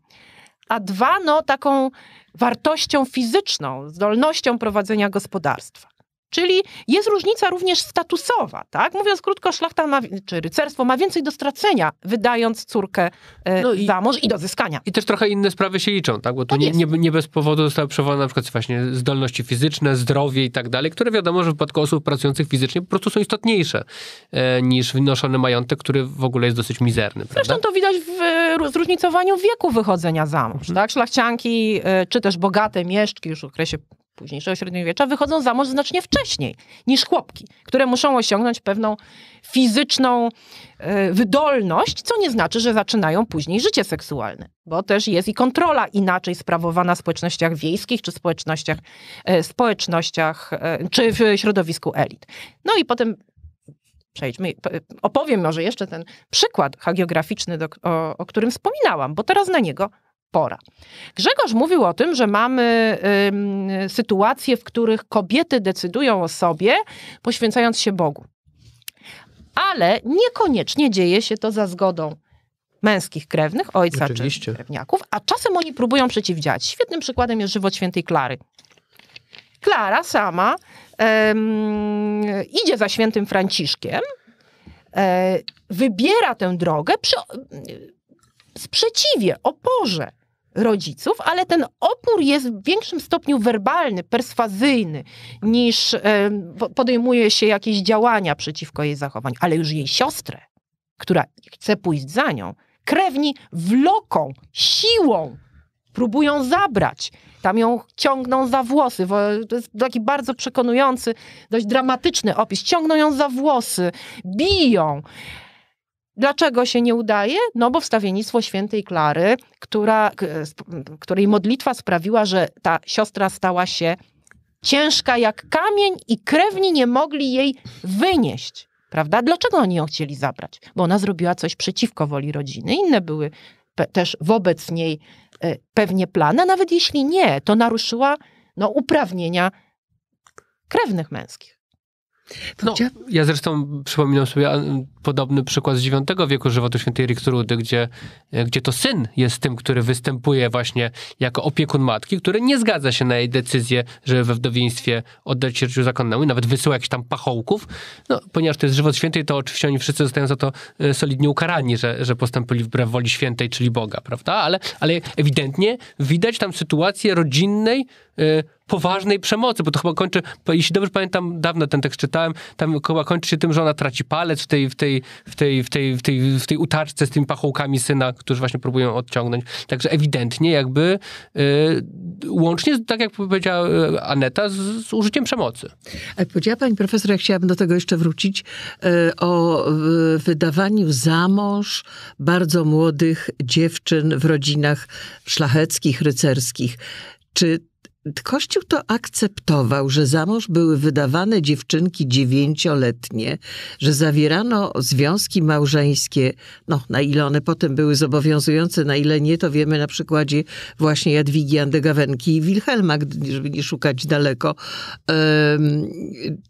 a dwa, no taką wartością fizyczną, zdolnością prowadzenia gospodarstwa. Czyli jest różnica również statusowa, tak? Mówiąc krótko, szlachta ma, czy rycerstwo ma więcej do stracenia, wydając córkę e, no i, za mąż i do zyskania. I też trochę inne sprawy się liczą, tak? Bo tu tak nie, nie, nie, bez powodu zostały przewołane na przykład właśnie zdolności fizyczne, zdrowie i tak dalej, które wiadomo, że w przypadku osób pracujących fizycznie po prostu są istotniejsze e, niż wynoszony majątek, który w ogóle jest dosyć mizerny, prawda? Zresztą to widać w e, zróżnicowaniu wieku wychodzenia za mąż, mhm. tak? Szlachcianki, e, czy też bogate mieszczki już w okresie późniejszego średniowiecza wychodzą za mąż znacznie wcześniej niż chłopki, które muszą osiągnąć pewną fizyczną e, wydolność, co nie znaczy, że zaczynają później życie seksualne, bo też jest i kontrola inaczej sprawowana w społecznościach wiejskich czy społecznościach, e, społecznościach e, czy w środowisku elit. No i potem przejdźmy, opowiem może jeszcze ten przykład hagiograficzny, do, o, o którym wspominałam, bo teraz na niego spora. Grzegorz mówił o tym, że mamy y, sytuacje, w których kobiety decydują o sobie, poświęcając się Bogu. Ale niekoniecznie dzieje się to za zgodą męskich krewnych, ojca Oczywiście. czy krewniaków, a czasem oni próbują przeciwdziałać. Świetnym przykładem jest żywot świętej Klary. Klara sama um, idzie za świętym Franciszkiem, e, wybiera tę drogę przy sprzeciwie, oporze rodziców, ale ten opór jest w większym stopniu werbalny, perswazyjny, niż e, podejmuje się jakieś działania przeciwko jej zachowaniu, ale już jej siostrę, która chce pójść za nią, krewni wloką, siłą próbują zabrać. Tam ją ciągną za włosy. To jest taki bardzo przekonujący, dość dramatyczny opis. Ciągną ją za włosy, biją. Dlaczego się nie udaje? No bo wstawiennictwo świętej Klary, która, której modlitwa sprawiła, że ta siostra stała się ciężka jak kamień i krewni nie mogli jej wynieść. Prawda? Dlaczego oni ją chcieli zabrać? Bo ona zrobiła coś przeciwko woli rodziny. Inne były też wobec niej y, pewnie plany, nawet jeśli nie, to naruszyła no, uprawnienia krewnych męskich. No, ja zresztą przypominam sobie podobny przykład z IX wieku żywotu świętej Riktrudy, gdzie, e, gdzie to syn jest tym, który występuje właśnie jako opiekun matki, który nie zgadza się na jej decyzję, żeby we wdowieństwie oddać się życiu zakonnemu i nawet wysyła jakichś tam pachołków. No, ponieważ to jest żywot świętej to oczywiście oni wszyscy zostają za to e, solidnie ukarani, że, że postąpili wbrew woli świętej, czyli Boga, prawda? Ale, ale ewidentnie widać tam sytuację rodzinnej, e, poważnej przemocy, bo to chyba kończy, jeśli dobrze pamiętam, dawno ten tekst czytałem, tam chyba kończy się tym, że ona traci palec w tej, w tej tej, w, tej, w, tej, w, tej, w tej utaczce z tymi pachołkami syna, którzy właśnie próbują odciągnąć. Także ewidentnie jakby y, łącznie, tak jak powiedziała y, Aneta, z, z użyciem przemocy. Ale powiedziała pani profesor, ja chciałabym do tego jeszcze wrócić, y, o y, wydawaniu za mąż bardzo młodych dziewczyn w rodzinach szlacheckich, rycerskich. Czy Kościół to akceptował, że za mąż były wydawane dziewczynki dziewięcioletnie, że zawierano związki małżeńskie, no na ile one potem były zobowiązujące, na ile nie, to wiemy na przykładzie właśnie Jadwigi Andegawenki i Wilhelma, żeby nie szukać daleko.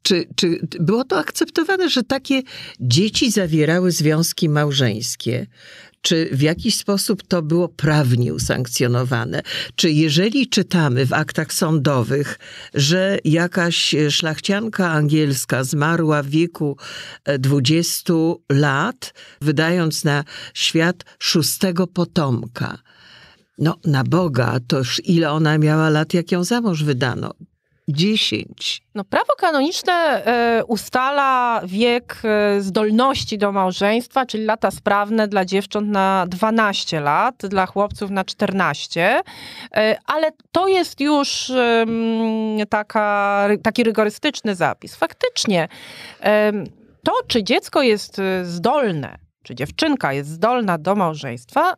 Czy, czy było to akceptowane, że takie dzieci zawierały związki małżeńskie? Czy w jakiś sposób to było prawnie usankcjonowane? Czy jeżeli czytamy w aktach sądowych, że jakaś e, szlachcianka angielska zmarła w wieku 20 e, lat, wydając na świat szóstego potomka, no, na Boga, toż ile ona miała lat, jak ją za mąż wydano? Dziesięć. No, prawo kanoniczne y, ustala wiek y, zdolności do małżeństwa, czyli lata sprawne dla dziewcząt na 12 lat, dla chłopców na 14, y, e, ale to jest już taka, taki rygorystyczny zapis. Faktycznie to, czy dziecko jest zdolne, czy dziewczynka jest zdolna do małżeństwa,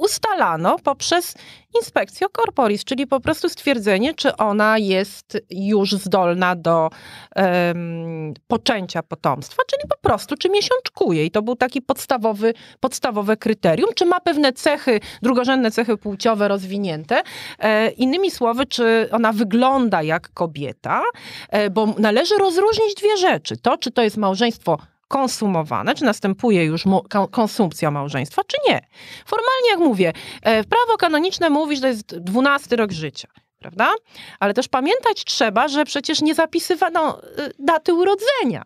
ustalano poprzez inspekcję corporis, czyli po prostu stwierdzenie, czy ona jest już zdolna do um, poczęcia potomstwa, czyli po prostu, czy miesiączkuje. I to był taki podstawowy, podstawowe kryterium, czy ma pewne cechy, drugorzędne cechy płciowe rozwinięte. E, innymi słowy, czy ona wygląda jak kobieta, e, bo należy rozróżnić dwie rzeczy. To, czy to jest małżeństwo konsumowane, czy następuje już konsumpcja małżeństwa, czy nie. Formalnie, jak mówię, e, prawo kanoniczne mówi, że to jest 12 rok życia. Prawda? Ale też pamiętać trzeba, że przecież nie zapisywano e, daty urodzenia.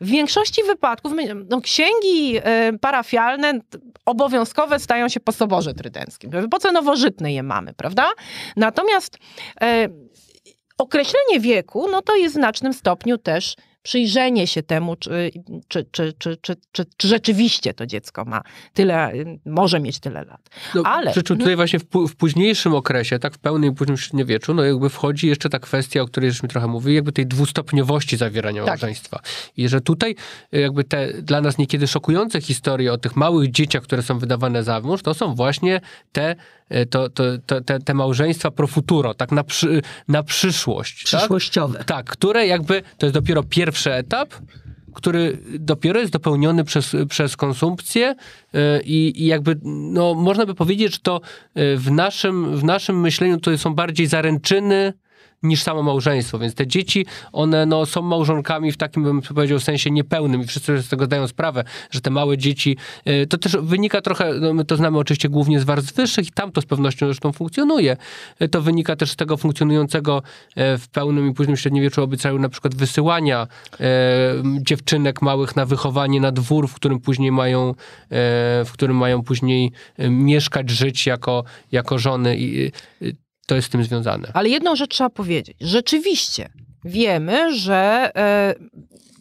W większości wypadków no, księgi e, parafialne obowiązkowe stają się po Soborze Trydenckim. Po co nowożytne je mamy, prawda? Natomiast określenie wieku, no to jest w znacznym stopniu też przyjrzenie się temu, czy, czy, czy, czy, czy, czy, czy rzeczywiście to dziecko ma tyle, może mieć tyle lat. No, Ale... Przy czym tutaj no- właśnie w, w, późniejszym okresie, tak w pełnym późnym średniowieczu, no jakby wchodzi jeszcze ta kwestia, o której żeśmy trochę mówili, jakby tej dwustopniowości zawierania małżeństwa. Tak. I że tutaj y, jakby te dla nas niekiedy szokujące historie o tych małych dzieciach, które są wydawane za mąż, to są właśnie te y, to, to, to, te, te małżeństwa pro futuro, tak na, przy, na przyszłość. Tak? Przyszłościowe. Tak? tak? które jakby, to jest dopiero pierwszy pierwszy etap, który dopiero jest dopełniony przez, przez konsumpcję e, i, i, jakby, no można by powiedzieć, że to e, w naszym, w naszym myśleniu to są bardziej zaręczyny niż samo małżeństwo. Więc te dzieci, one no, są małżonkami w takim, bym powiedział, sensie niepełnym i wszyscy z tego zdają sprawę, że te małe dzieci, y, to też wynika trochę, no, my to znamy oczywiście głównie z warstw wyższych i tam to z pewnością zresztą funkcjonuje. Y, to wynika też z tego funkcjonującego y, w pełnym i późnym średniowieczu obyczaju na przykład wysyłania dziewczynek małych na wychowanie na dwór, w którym później mają, w którym mają później mieszkać, żyć jako, jako żony. I to jest z tym związane. Ale jedną rzecz trzeba powiedzieć. Rzeczywiście wiemy, że e,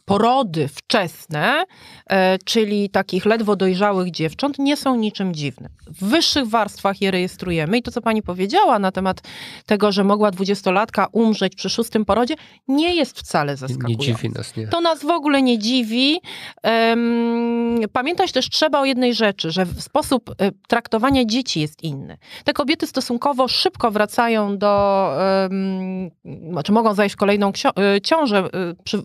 porody wczesne, e, czyli takich ledwo dojrzałych dziewcząt, nie są niczym dziwnym. W wyższych warstwach je rejestrujemy i to, co pani powiedziała na temat tego, że mogła dwudziestolatka umrzeć przy szóstym porodzie, nie jest wcale zaskakujące. Nie dziwi nas, nie. To nas w ogóle nie dziwi. Pamiętać też trzeba o jednej rzeczy, że sposób e, traktowania dzieci jest inny. Te kobiety stosunkowo szybko wracają do, czy znaczy mogą zajść w kolejną e, ciążę,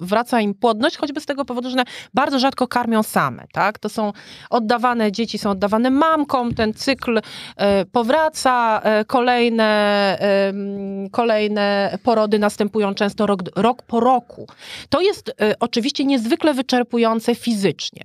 wraca im płodność, odpowiedzialność, choćby z tego powodu, że bardzo rzadko karmią same, tak? To są oddawane dzieci, są oddawane mamkom, ten cykl e, powraca, e, kolejne, kolejne porody następują często rok, rok po roku. To jest e, oczywiście niezwykle wyczerpujące fizycznie.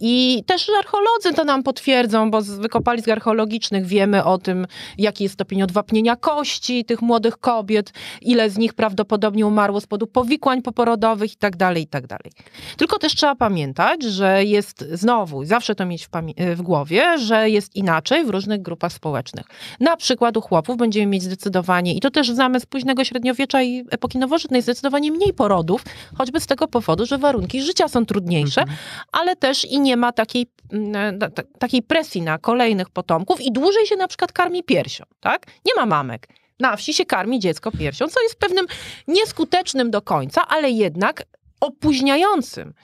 I też archeolodzy to nam potwierdzą, bo z wykopalisk archeologicznych wiemy o tym, jaki jest stopień odwapnienia kości tych młodych kobiet, ile z nich prawdopodobnie umarło z powodu powikłań poporodowych itd. Tak dalej, i tak dalej. Tylko też trzeba pamiętać, że jest znowu, zawsze to mieć w, e, w głowie, że jest inaczej w różnych grupach społecznych. Na przykład u chłopów będziemy mieć zdecydowanie, i to też znamy z późnego średniowiecza i epoki nowożytnej, zdecydowanie mniej porodów, choćby z tego powodu, że warunki życia są trudniejsze, mhm. ale też i nie ma takiej, mm, e, takiej presji na kolejnych potomków i dłużej się na przykład karmi piersią, tak? Nie ma mamek na wsi się karmi dziecko piersią, co jest pewnym nieskutecznym do końca, ale jednak opóźniającym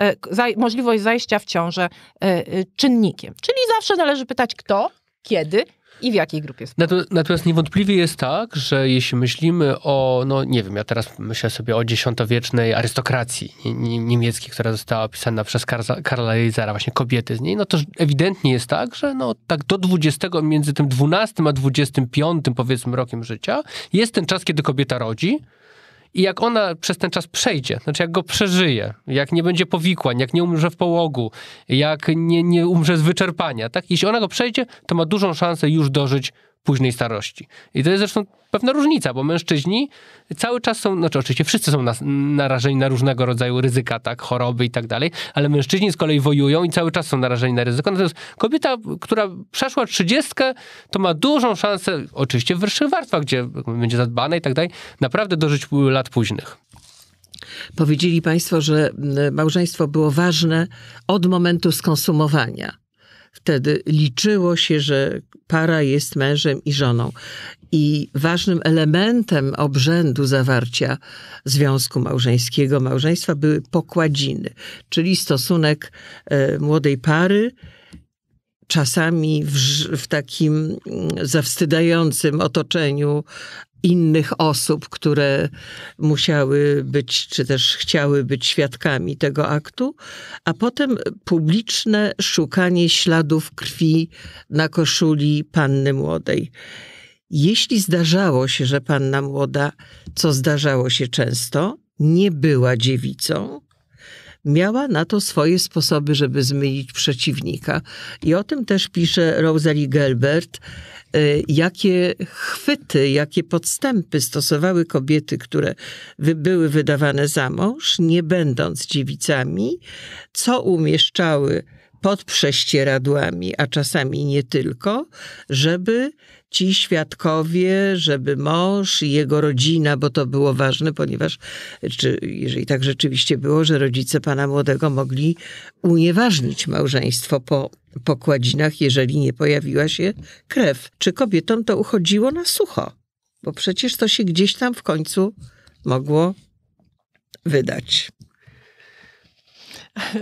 e, możliwość zajścia w ciążę e, e, czynnikiem. Czyli zawsze należy pytać kto, kiedy i w jakiej grupie społecznej. Natomiast niewątpliwie jest tak, że jeśli myślimy o, no nie wiem, ja teraz myślę sobie o dziesiątowiecznej arystokracji niemieckiej, która została opisana przez Karla Reizera, właśnie kobiety z niej, no to ewidentnie jest tak, że no tak do 20, między tym 12 a 25 powiedzmy rokiem życia jest ten czas, kiedy kobieta rodzi, i jak ona przez ten czas przejdzie, znaczy jak go przeżyje, jak nie będzie powikłań, jak nie umrze w połogu, jak nie, nie umrze z wyczerpania, tak? Jeśli ona go przejdzie, to ma dużą szansę już dożyć późnej starości. I to jest zresztą pewna różnica, bo mężczyźni cały czas są, znaczy oczywiście wszyscy są na, narażeni na różnego rodzaju ryzyka, tak, choroby i tak dalej, ale mężczyźni z kolei wojują i cały czas są narażeni na ryzyko. Natomiast no kobieta, która przeszła trzydziestkę, to ma dużą szansę, oczywiście w wyższych warstwach, gdzie będzie zadbana i tak dalej, naprawdę dożyć lat późnych. Powiedzieli Państwo, że małżeństwo było ważne od momentu skonsumowania. Wtedy liczyło się, że para jest mężem i żoną. I ważnym elementem obrzędu zawarcia związku małżeńskiego, małżeństwa były pokładziny, czyli stosunek e, młodej pary czasami w, w, takim mm, zawstydzającym otoczeniu innych osób, które musiały być, czy też chciały być świadkami tego aktu, a potem publiczne szukanie śladów krwi na koszuli panny młodej. Jeśli zdarzało się, że panna młoda, co zdarzało się często, nie była dziewicą, miała na to swoje sposoby, żeby zmylić przeciwnika. I o tym też pisze Rosalie Gelbert, y, jakie chwyty, jakie podstępy stosowały kobiety, które były wydawane za mąż, nie będąc dziewicami, co umieszczały pod prześcieradłami, a czasami nie tylko, żeby ci świadkowie, żeby mąż i jego rodzina, bo to było ważne, ponieważ czy, jeżeli tak rzeczywiście było, że rodzice pana młodego mogli unieważnić małżeństwo po pokładzinach, jeżeli nie pojawiła się krew. Czy kobietom to uchodziło na sucho? Bo przecież to się gdzieś tam w końcu mogło wydać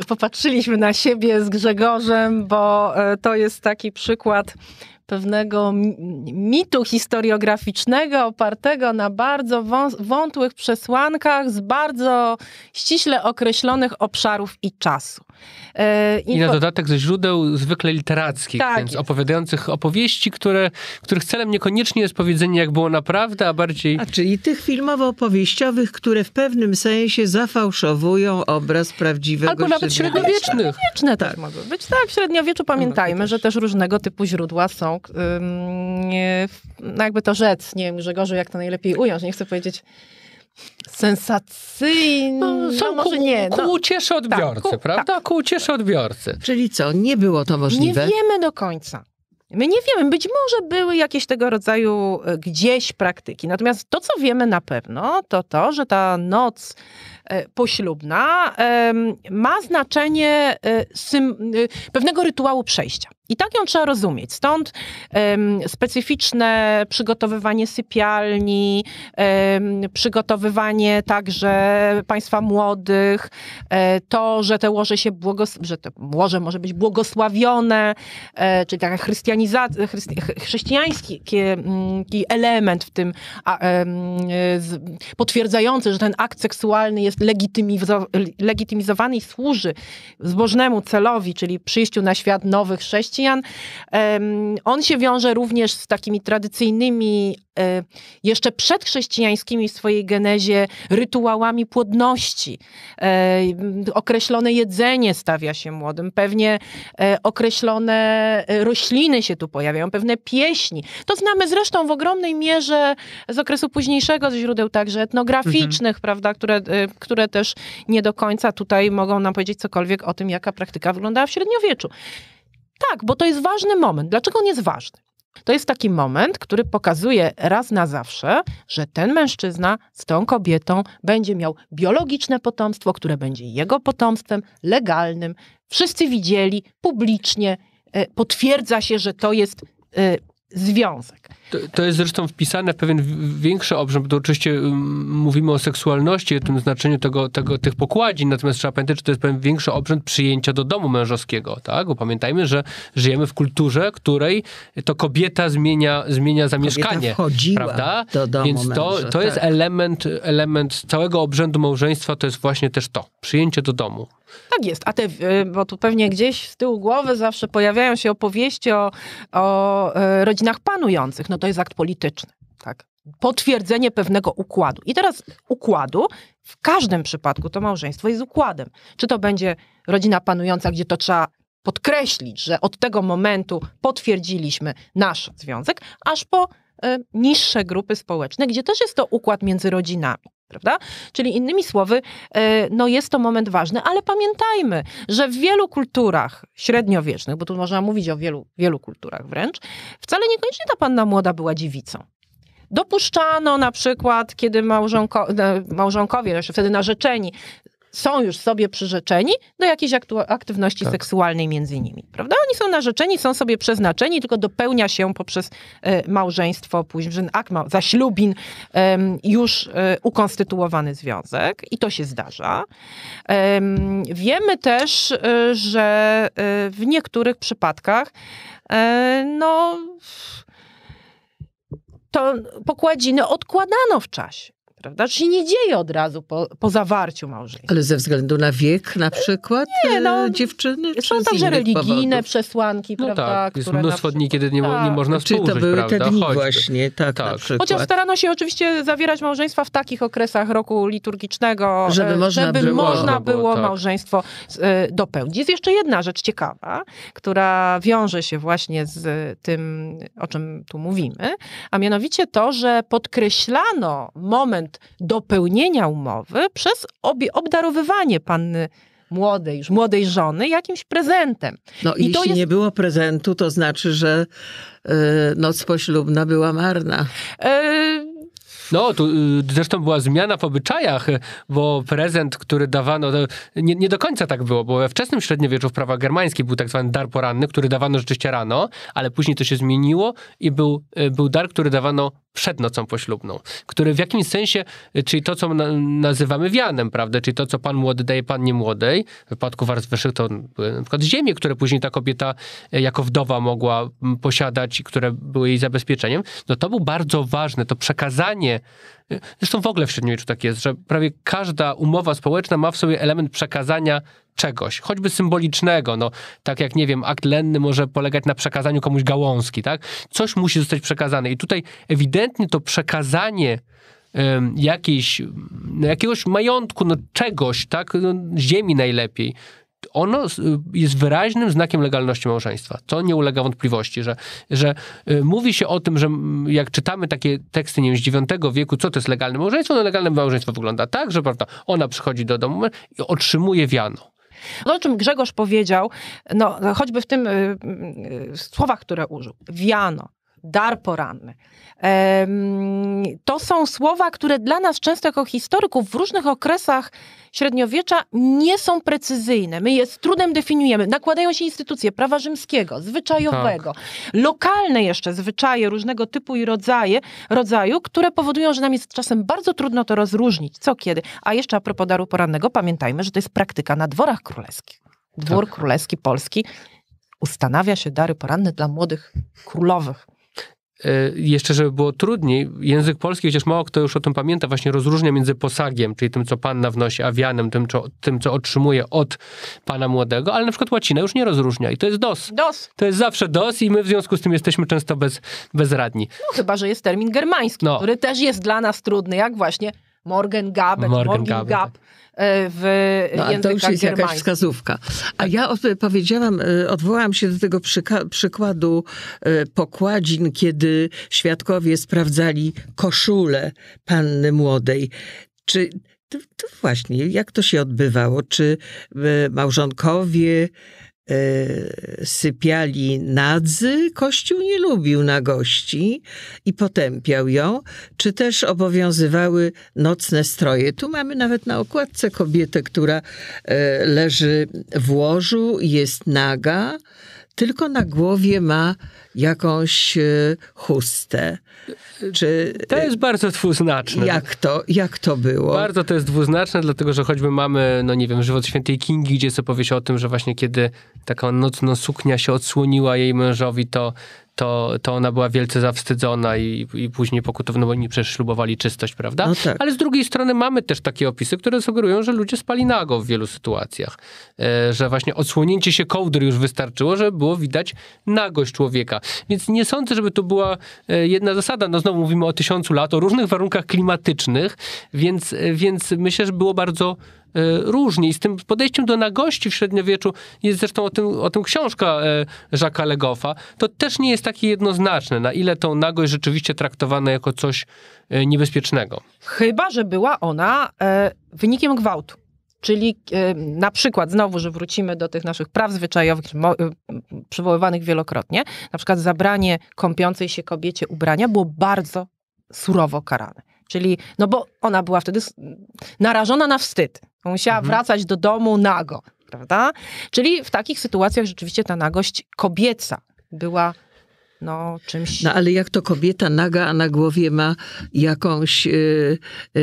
popatrzyliśmy na siebie z Grzegorzem, bo e, to jest taki przykład pewnego mitu historiograficznego opartego na bardzo wątłych przesłankach z bardzo ściśle określonych obszarów i czasu. E, info... I na dodatek ze źródeł zwykle literackich, tak, więc jest. opowiadających opowieści, które, których celem niekoniecznie jest powiedzenie, jak było naprawdę, a bardziej... A czyli tych filmowo-opowieściowych, które w pewnym sensie zafałszowują obraz prawdziwego Albo nawet średniowiecznych. Średniowieczne tak. też mogą być. Tak, w średniowieczu pamiętajmy, no, że też różnego typu źródła są, ym, no jakby to rzec, nie wiem Grzegorzu, jak to najlepiej ująć, nie chcę powiedzieć sensacyjne, No, są no, może nie. No. Ku ucieszy tak, odbiorcy, tak, ku, prawda? Tak. Ku ucieszy odbiorcy. Czyli co, nie było to możliwe? Nie wiemy do końca. My nie wiemy, być może były jakieś tego rodzaju e, gdzieś praktyki. Natomiast to, co wiemy na pewno, to to, że ta noc e, poślubna ma znaczenie e, pewnego rytuału przejścia. I tak ją trzeba rozumieć. Stąd specyficzne przygotowywanie sypialni, przygotowywanie także państwa młodych, to, że te łoże się błogos że te łoże może być błogosławione, czyli taka chrystianizacja chrześcijański mm, element w tym potwierdzający, że ten akt seksualny jest legitymizowany i służy zbożnemu celowi, czyli przyjściu na świat nowych chrześcijan, on się wiąże również z takimi tradycyjnymi e, jeszcze przedchrześcijańskimi w swojej genezie rytuałami płodności. E, określone jedzenie stawia się młodym, pewnie e, określone rośliny się się tu pojawiają, pewne pieśni. To znamy zresztą w ogromnej mierze z okresu późniejszego, ze źródeł także etnograficznych, mhm. prawda, które, y, które też nie do końca tutaj mogą nam powiedzieć cokolwiek o tym, jaka praktyka wyglądała w średniowieczu. Tak, bo to jest ważny moment. Dlaczego on jest ważny? To jest taki moment, który pokazuje raz na zawsze, że ten mężczyzna z tą kobietą będzie miał biologiczne potomstwo, które będzie jego potomstwem legalnym. Wszyscy widzieli publicznie, E, potwierdza się, że to jest e, związek. To, to, jest zresztą wpisane w pewien większy obrzęd, Bo oczywiście mówimy o seksualności, o tym znaczeniu tego, tego, tych pokładzin, natomiast trzeba pamiętać, że to jest pewien większy obrzęd przyjęcia do domu mężowskiego, tak? Bo pamiętajmy, że żyjemy w kulturze, której to kobieta zmienia, zmienia zamieszkanie, kobieta prawda? do domu Więc to, męża, to jest tak. element, element całego obrzędu małżeństwa, to jest właśnie też to, przyjęcie do domu. Tak jest, a te, e, bo tu pewnie gdzieś z tyłu głowy zawsze pojawiają się opowieści o, o e, rodzinach panujących. No to jest akt polityczny, tak potwierdzenie pewnego układu. I teraz układu, w każdym przypadku to małżeństwo jest układem. Czy to będzie rodzina panująca, gdzie to trzeba podkreślić, że od tego momentu potwierdziliśmy nasz związek, aż po y, niższe grupy społeczne, gdzie też jest to układ między rodzinami. Prawda? Czyli innymi słowy, e, no jest to moment ważny, ale pamiętajmy, że w wielu kulturach średniowiecznych, bo tu można mówić o wielu, wielu kulturach wręcz, wcale niekoniecznie ta panna młoda była dziewicą. Dopuszczano na przykład, kiedy małżonko, e, małżonkowie, no jeszcze wtedy narzeczeni, są już sobie przyrzeczeni do jakiejś aktywności tak. seksualnej między nimi, prawda? Oni są narzeczeni, są sobie przeznaczeni, tylko dopełnia się poprzez e, małżeństwo, później akt ma, zaślubin, e, już e, ukonstytuowany związek i to się zdarza. wiemy też, e, że e, w niektórych przypadkach e, no to pokładziny odkładano w czasie prawda? się nie dzieje od razu po, po zawarciu małżeństwa. Ale ze względu na wiek na przykład nie, e, no, dziewczyny? Są także religijne powodów. No przesłanki, no prawda? Tak, jest mnóstwo dni, kiedy nie, tak. nie można Czyli to były prawda? te dni Choćby. właśnie, tak, tak. Chociaż starano się oczywiście zawierać małżeństwa w takich okresach roku liturgicznego, e, żeby można, żeby było, można było tak. małżeństwo e, dopełnić. Jest jeszcze jedna rzecz ciekawa, która wiąże się właśnie z tym, o czym tu mówimy, a mianowicie to, że podkreślano moment element dopełnienia umowy przez obie, obdarowywanie panny młodej, już młodej żony jakimś prezentem. No I jeśli jest... nie było prezentu, to znaczy, że yy, noc poślubna była marna. Yy, no, tu y, zresztą była zmiana w obyczajach, bo prezent, który dawano, nie, nie, do końca tak było, bo we wczesnym średniowieczu w prawach germańskich był tak zwany dar poranny, który dawano rzeczywiście rano, ale później to się zmieniło i był, y, był dar, który dawano przed nocą poślubną, który w jakimś sensie, y, czyli to, co na, nazywamy wianem, prawda, czyli to, co pan młody daje pan niemłodej, w przypadku warstw wyższych to na przykład ziemie, które później ta kobieta jako wdowa mogła posiadać i które były jej zabezpieczeniem, no to był bardzo ważne, to przekazanie Zresztą w ogóle w średniowieczu tak jest, że prawie każda umowa społeczna ma w sobie element przekazania czegoś, choćby symbolicznego. No, tak jak, nie wiem, akt lenny może polegać na przekazaniu komuś gałązki, tak? Coś musi zostać przekazane. I tutaj ewidentnie to przekazanie jakiejś, no, jakiegoś majątku, no czegoś, tak? No, ziemi najlepiej, ono y, jest wyraźnym znakiem legalności małżeństwa. To nie ulega wątpliwości, że, że y, mówi się o tym, że jak czytamy takie teksty, nie wiem, z IX wieku, co to jest legalne małżeństwo, no legalne małżeństwo wygląda tak, że prawda, ona przychodzi do domu i otrzymuje wiano. No, o czym Grzegorz powiedział, no, choćby w tym y, y, słowach, które użył. Wiano, dar poranny. To są słowa, które dla nas często jako historyków w różnych okresach średniowiecza nie są precyzyjne. My je z trudem definiujemy. Nakładają się instytucje prawa rzymskiego, zwyczajowego, tak. lokalne jeszcze zwyczaje różnego typu i rodzaje, rodzaju, które powodują, że nam jest czasem bardzo trudno to rozróżnić, co kiedy. A jeszcze a propos daru porannego, pamiętajmy, że to jest praktyka na dworach królewskich. Dwór tak. Królewski Polski ustanawia się dary poranne dla młodych królowych. Y, jeszcze, żeby było trudniej, język polski, chociaż mało kto już o tym pamięta, właśnie rozróżnia między posagiem, czyli tym, co panna wnosi, a wianem, tym, co, tym, co otrzymuje od pana młodego, ale na przykład łacina już nie rozróżnia i to jest dos. Dos. To jest zawsze dos i my w związku z tym jesteśmy często bez, bezradni. No chyba, że jest termin germański, no. który też jest dla nas trudny, jak właśnie Morgan Gabet, Morgan, Gabet. Gab tak. e, w no, a to już jest jakaś wskazówka. A ja powiedziałam, e, odwołałam się do tego przykładu e, pokładzin, kiedy świadkowie sprawdzali koszulę panny młodej. Czy to, to właśnie, jak to się odbywało? Czy małżonkowie E, sypiali nadzy, Kościół nie lubił nagości i potępiał ją, czy też obowiązywały nocne stroje. Tu mamy nawet na okładce kobietę, która e, leży w łożu, jest naga, tylko na głowie ma jakąś e, chustę. Czy, to e, jest bardzo dwuznaczne. Jak to, jak to było? Bardzo to jest dwuznaczne, dlatego że choćby mamy, no nie wiem, żywot świętej Kingi, gdzie co powie się o tym, że właśnie kiedy taka nocna suknia się odsłoniła jej mężowi, to to, to ona była wielce zawstydzona i, i później pokutowano, bo oni przecież czystość, prawda? No tak. Ale z drugiej strony mamy też takie opisy, które sugerują, że ludzie spali nago w wielu sytuacjach. E, że właśnie odsłonięcie się kołdry już wystarczyło, żeby było widać nagość człowieka. Więc nie sądzę, żeby to była e, jedna zasada. No znowu mówimy o tysiącu lat, o różnych warunkach klimatycznych, więc, e, więc myślę, że było bardzo E, różni. I z tym podejściem do nagości w średniowieczu, jest zresztą o tym, o tym książka e, Jacques'a Legoffa, to też nie jest takie jednoznaczne, na ile tą nagość rzeczywiście traktowano jako coś e, niebezpiecznego. Chyba, że była ona wynikiem gwałtu. Czyli na przykład, znowu, że wrócimy do tych naszych praw zwyczajowych, przywoływanych wielokrotnie, na przykład zabranie kąpiącej się kobiecie ubrania było bardzo surowo karane. Czyli, no bo ona była wtedy narażona na wstyd. Musiała mhm. wracać do domu nago, prawda? Czyli w takich sytuacjach rzeczywiście ta nagość kobieca była no, czymś. No ale jak to kobieta naga, a na głowie ma jakąś, yy, yy,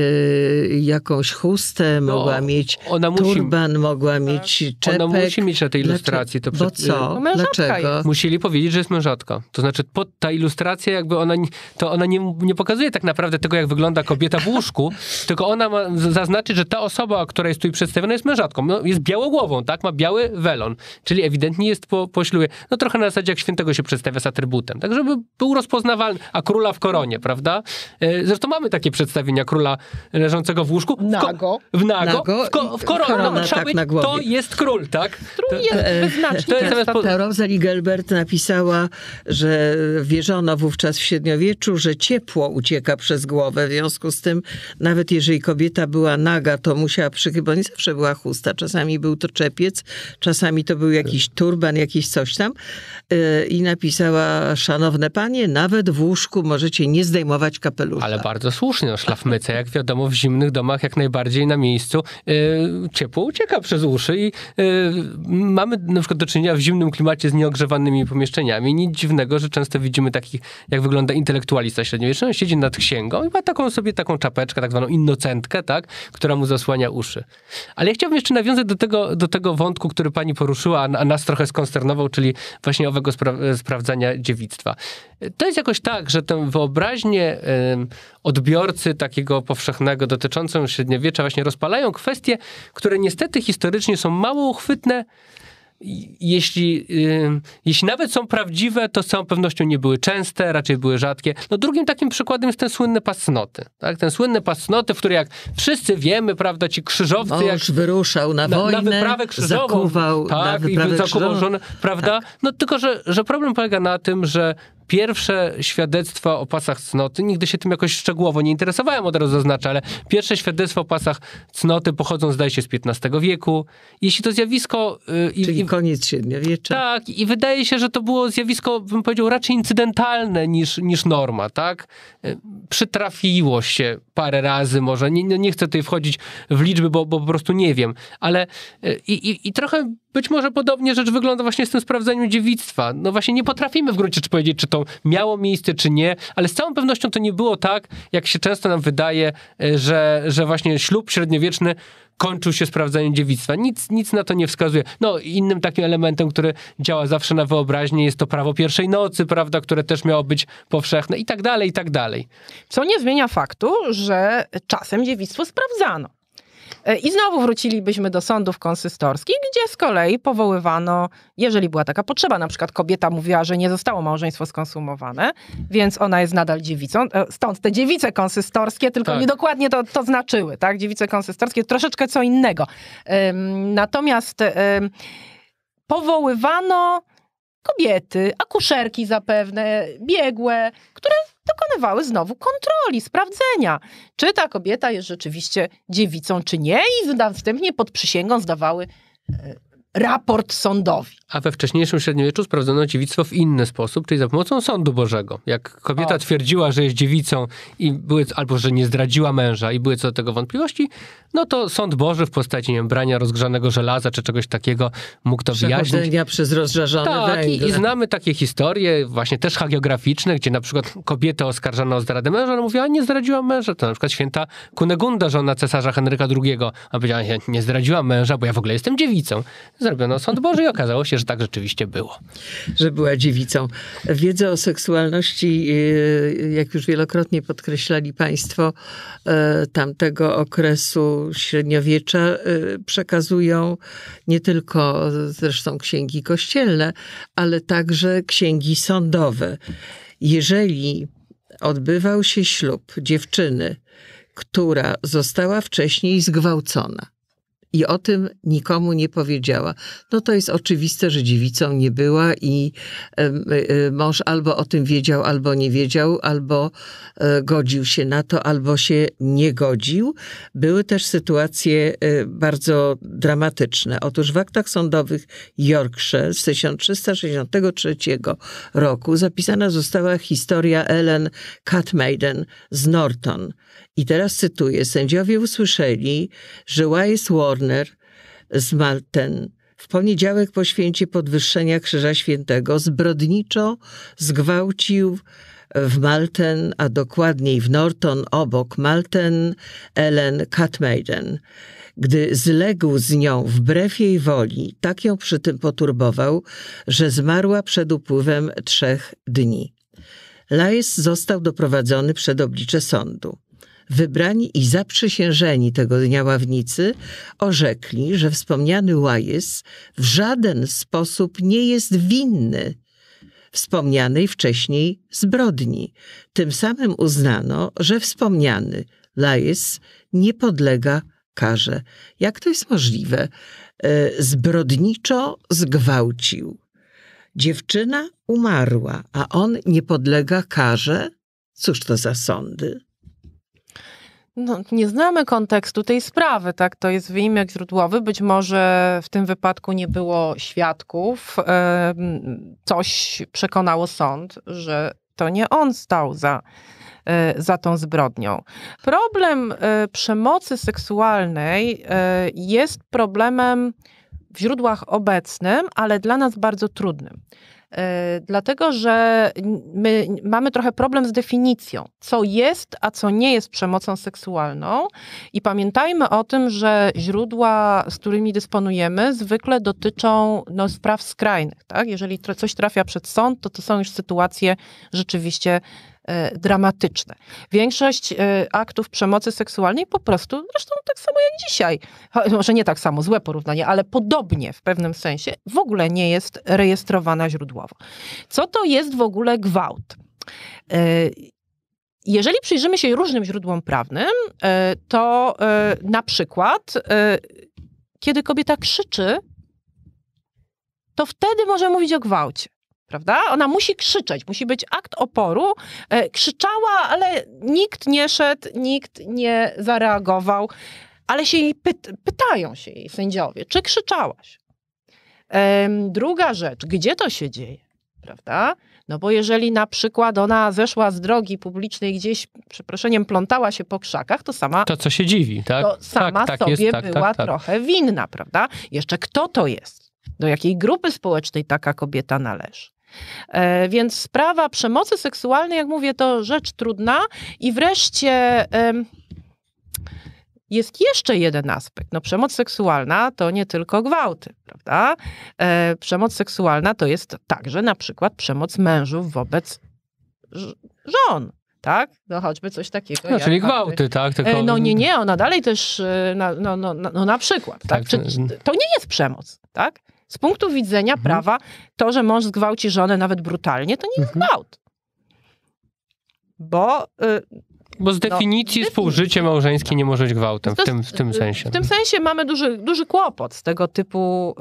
jakąś chustę, no, mogła mieć ona musi, turban, mogła tak. mieć czepek. Ona musi mieć na tej ilustracji. To przed, Bo co? No Dlaczego? Jest. Musieli powiedzieć, że jest mężatka. To znaczy pod ta ilustracja jakby ona, to ona nie, nie pokazuje tak naprawdę tego, jak wygląda kobieta w łóżku, tylko ona ma zaznaczyć, że ta osoba, która jest tu przedstawiona jest mężatką. No, jest białogłową, tak? Ma biały welon, czyli ewidentnie jest po, po ślubie. No trochę na zasadzie jak świętego się przedstawia z atrybutem tak żeby był rozpoznawalny, a króla w koronie, prawda? E, zresztą mamy takie przedstawienia króla leżącego w łóżku. Nago. W nago. nago w, ko w koronę. Korona, no, tak, być, na głowie. To jest król, tak? Król jest wyznaczny. To jest e, po... Rosalie Gelbert napisała, że wierzono wówczas w średniowieczu, że ciepło ucieka przez głowę, w związku z tym nawet jeżeli kobieta była naga, to musiała przykryć, bo nie zawsze była chusta, czasami był to czepiec, czasami to był jakiś turban, jakiś coś tam e, i napisała szanowne panie, nawet w łóżku możecie nie zdejmować kapelusza. Ale bardzo słusznie, no szlafmyce, jak wiadomo, w zimnych domach jak najbardziej na miejscu yy, ciepło ucieka przez uszy i yy, mamy na przykład do czynienia w zimnym klimacie z nieogrzewanymi pomieszczeniami. Nic dziwnego, że często widzimy takich, jak wygląda intelektualista średniowieczny, on siedzi nad księgą i ma taką sobie taką czapeczkę, tak zwaną innocentkę, tak, która mu zasłania uszy. Ale ja chciałbym jeszcze nawiązać do tego, do tego wątku, który pani poruszyła, a, nas trochę skonsternował, czyli właśnie owego spra- sprawdzania dziewicy dziedzictwa. To jest jakoś tak, że tę wyobraźnię odbiorcy takiego powszechnego dotyczącą średniowiecza właśnie rozpalają kwestie, które niestety historycznie są mało uchwytne jeśli, jeśli nawet są prawdziwe, to z całą pewnością nie były częste, raczej były rzadkie. No drugim takim przykładem jest ten słynny pas cnoty. Tak? Ten słynny pas cnoty, w który jak wszyscy wiemy, prawda, ci krzyżowcy... Mąż jak wyruszał na, na wojnę, na wyprawę krzyżową, zakuwał, tak, na wyprawę i zakuwał żonę, prawda? Tak. No tylko, że, że problem polega na tym, że Pierwsze świadectwa o pasach cnoty, nigdy się tym jakoś szczegółowo nie interesowałem, od razu zaznaczę, ale pierwsze świadectwa o pasach cnoty pochodzą, zdaje się, z XV wieku. Jeśli to zjawisko... Yy, Czyli i, koniec średniowiecza. Tak, i wydaje się, że to było zjawisko, bym powiedział, raczej incydentalne niż, niż norma, tak? Yy, przytrafiło się parę razy może, nie, nie chcę tutaj wchodzić w liczby, bo, bo po prostu nie wiem, ale y, i, i trochę być może podobnie rzecz wygląda właśnie z tym sprawdzeniem dziewictwa. No właśnie nie potrafimy w gruncie rzeczy powiedzieć, czy to miało miejsce czy nie, ale z całą pewnością to nie było tak, jak się często nam wydaje, e, że, że właśnie ślub średniowieczny kończył się sprawdzeniem dziewictwa. Nic, nic na to nie wskazuje. No, innym takim elementem, który działa zawsze na wyobraźnię, jest to prawo pierwszej nocy, prawda, które też miało być powszechne i tak dalej, i tak dalej. Co nie zmienia faktu, że czasem dziewictwo sprawdzano. E, I znowu wrócilibyśmy do sądów konsystorskich, gdzie z kolei powoływano, jeżeli była taka potrzeba, na przykład kobieta mówiła, że nie zostało małżeństwo skonsumowane, więc ona jest nadal dziewicą. E, stąd te dziewice konsystorskie, tylko tak. niedokładnie to, to znaczyły, tak? Dziewice konsystorskie, troszeczkę co innego. natomiast powoływano kobiety, akuszerki zapewne, biegłe, które dokonywały znowu kontroli, sprawdzenia, czy ta kobieta jest rzeczywiście dziewicą, czy nie, i następnie pod przysięgą zdawały e, raport sądowi. A we wcześniejszym średniowieczu sprawdzono dziewictwo w inny sposób, czyli za pomocą sądu Bożego. Jak kobieta o. twierdziła, że jest dziewicą i były, albo że nie zdradziła męża i były co do tego wątpliwości, no to sąd Boży w postaci nie wiem, brania rozgrzanego żelaza czy czegoś takiego mógł to wyjaśnić. przez rozżarzane tak, węgle. I, I znamy takie historie, właśnie też hagiograficzne, gdzie na przykład kobietę oskarżano o zdradę męża, ona mówiła, nie zdradziłam męża. To na przykład święta Kunegunda, żona cesarza Henryka II, a powiedziała, nie zdradziłam męża, bo ja w ogóle jestem dziewicą. Zrobiono sąd Boży i okazało się, że tak rzeczywiście było. Że była dziewicą. Wiedzę o seksualności, y, jak już wielokrotnie podkreślali Państwo, y, tamtego okresu średniowiecza y, przekazują nie tylko zresztą księgi kościelne, ale także księgi sądowe. Jeżeli odbywał się ślub dziewczyny, która została wcześniej zgwałcona, i o tym nikomu nie powiedziała. No to jest oczywiste, że dziewicą nie była i y, y, mąż albo o tym wiedział, albo nie wiedział, albo e, godził się na to, albo się nie godził. Były też sytuacje e, bardzo dramatyczne. Otóż w aktach sądowych Yorkshire z 1363 roku zapisana została historia Ellen Catmaiden z Norton. I teraz cytuję: Sędziowie usłyszeli, że Wise Warner z Malten w poniedziałek po święcie podwyższenia Krzyża Świętego zbrodniczo zgwałcił w Malten, a dokładniej w Norton obok Malten, Ellen Catmaiden. Gdy zległ z nią wbrew jej woli, tak ją przy tym poturbował, że zmarła przed upływem trzech dni. Lajs został doprowadzony przed oblicze sądu wybrani i zaprzysiężeni tego dnia ławnicy orzekli, że wspomniany Łajys w żaden sposób nie jest winny wspomnianej wcześniej zbrodni. Tym samym uznano, że wspomniany Lajys nie podlega karze. Jak to jest możliwe? E, zbrodniczo zgwałcił. Dziewczyna umarła, a on nie podlega karze? Cóż to za sądy? No, nie znamy kontekstu tej sprawy, tak? To jest wyjmek źródłowy. Być może w tym wypadku nie było świadków. Coś przekonało sąd, że to nie on stał za, e, za tą zbrodnią. Problem e, przemocy seksualnej e, jest problemem w źródłach obecnym, ale dla nas bardzo trudnym. E, dlatego, że my mamy trochę problem z definicją, co jest, a co nie jest przemocą seksualną. I pamiętajmy o tym, że źródła, z którymi dysponujemy, zwykle dotyczą no, spraw skrajnych. Tak? Jeżeli coś trafia przed sąd, to to są już sytuacje rzeczywiście E, dramatyczne. Większość e, aktów przemocy seksualnej po prostu, zresztą tak samo jak dzisiaj, może nie tak samo, złe porównanie, ale podobnie w pewnym sensie, w ogóle nie jest rejestrowana źródłowo. Co to jest w ogóle gwałt? E, jeżeli przyjrzymy się różnym źródłom prawnym, to na przykład, kiedy kobieta krzyczy, to wtedy może mówić o gwałcie prawda? Ona musi krzyczeć, musi być akt oporu. E, krzyczała, ale nikt nie szedł, nikt nie zareagował, ale się jej pytają się jej sędziowie, czy krzyczałaś? druga rzecz, gdzie to się dzieje, prawda? No bo jeżeli na przykład ona zeszła z drogi publicznej gdzieś, przeproszeniem, plątała się po krzakach, to sama... To co się dziwi, tak? To sama tak, tak, sobie jest, tak, tak była tak. trochę winna, prawda? Jeszcze kto to jest? Do jakiej grupy społecznej taka kobieta należy? E, więc sprawa przemocy seksualnej, jak mówię, to rzecz trudna. I wreszcie jest jeszcze jeden aspekt. No, przemoc seksualna to nie tylko gwałty, prawda? E, przemoc seksualna to jest także na przykład przemoc mężów wobec żon tak? No choćby coś takiego. No, czyli gwałty, tak? Tylko... E, no nie, nie, ona dalej też, no, no, no, no na przykład, tak? tak? Czy, to nie jest przemoc, tak? Z punktu widzenia mhm. prawa to, że mąż zgwałci żonę nawet brutalnie, to nie jest mhm. gwałt. Bo y, bo z no, definicji no, współżycie małżeńskie nie może być gwałtem w tym, w tym sensie. W tym sensie mamy duży, duży kłopot z tego typu,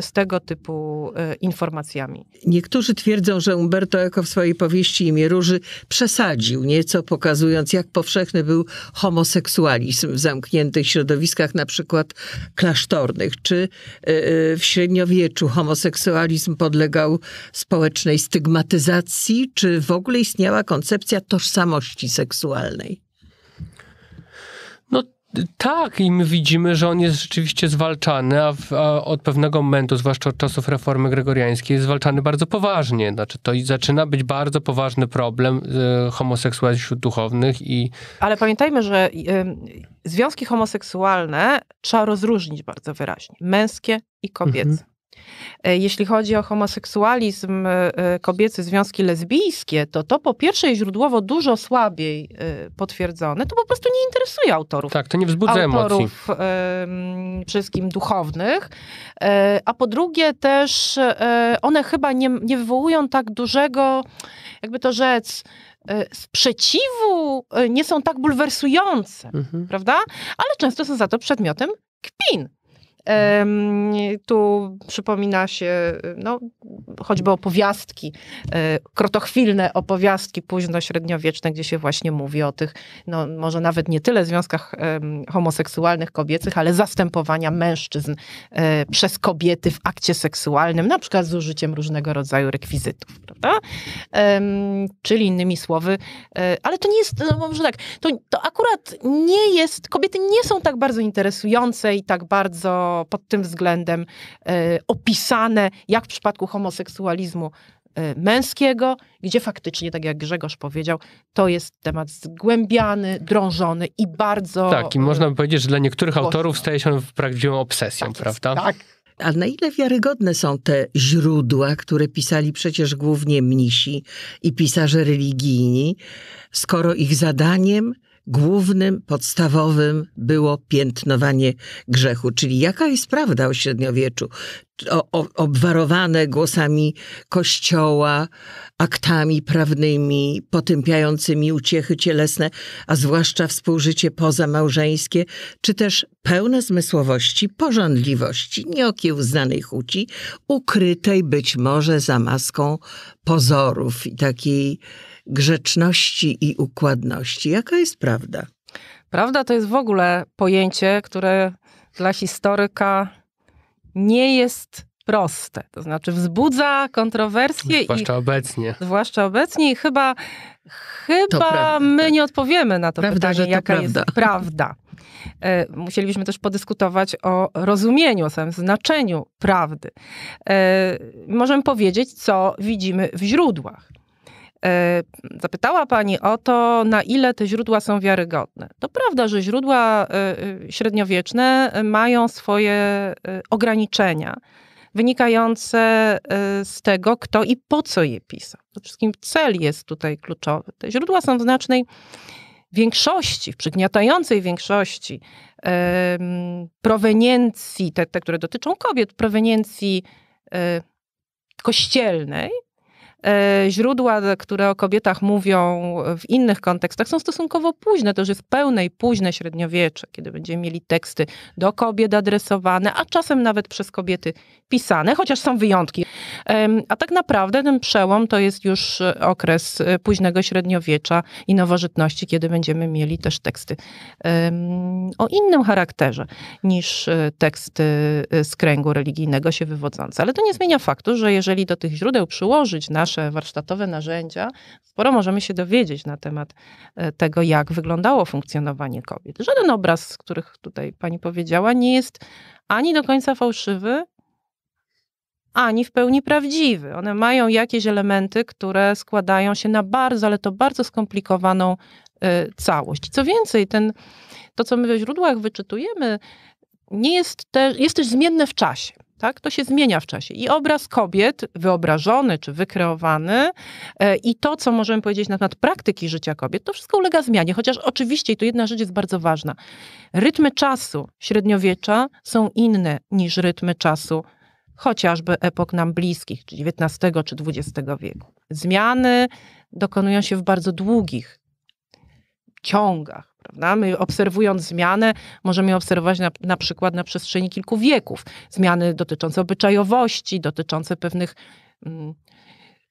z tego typu e, informacjami. Niektórzy twierdzą, że Umberto Eco w swojej powieści Imię Róży przesadził nieco, pokazując jak powszechny był homoseksualizm w zamkniętych środowiskach, na przykład klasztornych, czy e, e, w średniowieczu homoseksualizm podlegał społecznej stygmatyzacji, czy w ogóle istniała koncepcja tożsamości seksualnej. No tak, i my widzimy, że on jest rzeczywiście zwalczany, a, w, a, od pewnego momentu, zwłaszcza od czasów reformy gregoriańskiej, jest zwalczany bardzo poważnie. Znaczy, to zaczyna być bardzo poważny problem y, homoseksualizmu wśród duchownych i... Ale pamiętajmy, że y, związki homoseksualne trzeba rozróżnić bardzo wyraźnie. Męskie i kobiece. Mhm. E, jeśli chodzi o homoseksualizm, e, e, kobiece związki lesbijskie, to to po pierwsze źródłowo dużo słabiej potwierdzone, to po prostu nie interesuje autorów. Tak, to nie wzbudza autorów, emocji. wszystkim duchownych. a po drugie też one chyba nie, nie wywołują tak dużego, jakby to rzec, sprzeciwu nie są tak bulwersujące, mhm. prawda? Ale często są za to przedmiotem kpin. Tu przypomina się no, choćby opowiastki, e, krotochwilne opowiastki późno-średniowieczne, gdzie się właśnie mówi o tych, no, może nawet nie tyle związkach homoseksualnych kobiecych, ale zastępowania mężczyzn e, przez kobiety w akcie seksualnym, na przykład z użyciem różnego rodzaju rekwizytów, prawda? Czyli innymi słowy, e, ale to nie jest, no, może tak, to, to akurat nie jest, kobiety nie są tak bardzo interesujące i tak bardzo pod tym względem e, opisane, jak w przypadku homoseksualizmu e, męskiego, gdzie faktycznie, tak jak Grzegorz powiedział, to jest temat zgłębiany, drążony i bardzo. Tak, i e, można by powiedzieć, że dla niektórych głośno. autorów staje się on prawdziwą obsesją, tak prawda? Jest, tak. A na ile wiarygodne są te źródła, które pisali przecież głównie mnisi i pisarze religijni, skoro ich zadaniem głównym, podstawowym było piętnowanie grzechu. Czyli jaka jest prawda o średniowieczu? O, o, obwarowane głosami kościoła, aktami prawnymi, potępiającymi uciechy cielesne, a zwłaszcza współżycie pozamałżeńskie, czy też pełne zmysłowości, pożądliwości, nieokiełznanej chuci, ukrytej być może za maską pozorów i takiej grzeczności i układności. Jaka jest prawda? Prawda to jest w ogóle pojęcie, które dla historyka nie jest proste. To znaczy wzbudza kontrowersje. Zwłaszcza i, obecnie. Zwłaszcza obecnie i chyba, chyba my nie odpowiemy na to prawda, pytanie, jaka prawda. jest prawda. E, musielibyśmy też podyskutować o rozumieniu, o samym znaczeniu prawdy. E, możemy powiedzieć, co widzimy w źródłach. E, zapytała Pani o to, na ile te źródła są wiarygodne. To prawda, że źródła e, e, średniowieczne mają swoje ograniczenia wynikające z tego, kto i po co je pisał. Przede wszystkim cel jest tutaj kluczowy. Te źródła są w znacznej większości, w przygniatającej większości proweniencji, te, te które dotyczą kobiet, proweniencji kościelnej, E, źródła, które o kobietach mówią w innych kontekstach, są stosunkowo późne. To już jest pełne i późne średniowiecze, kiedy będziemy mieli teksty do kobiet adresowane, a czasem nawet przez kobiety pisane, chociaż są wyjątki. A tak naprawdę ten przełom to jest już e, okres e, późnego średniowiecza i nowożytności, kiedy będziemy mieli też teksty o innym charakterze niż teksty z kręgu religijnego się wywodzące. Ale to nie zmienia faktu, że jeżeli do tych źródeł przyłożyć nasze nasze warsztatowe narzędzia, sporo możemy się dowiedzieć na temat e, tego, jak wyglądało funkcjonowanie kobiet. Żaden obraz, z których tutaj pani powiedziała, nie jest ani do końca fałszywy, ani w pełni prawdziwy. One mają jakieś elementy, które składają się na bardzo, ale to bardzo skomplikowaną e, całość. Co więcej, ten, to co my we źródłach wyczytujemy, nie jest te, jest też zmienne w czasie. Tak? To się zmienia w czasie. I obraz kobiet wyobrażony czy wykreowany e, i to, co możemy powiedzieć na temat praktyki życia kobiet, to wszystko ulega zmianie. Chociaż oczywiście, i tu jedna rzecz jest bardzo ważna, rytmy czasu średniowiecza są inne niż rytmy czasu chociażby epok nam bliskich, czyli XIX czy XX wieku. Zmiany dokonują się w bardzo długich ciągach. Prawda? My obserwując zmianę, możemy obserwować na, na przykład na przestrzeni kilku wieków zmiany dotyczące obyczajowości, dotyczące pewnych mm,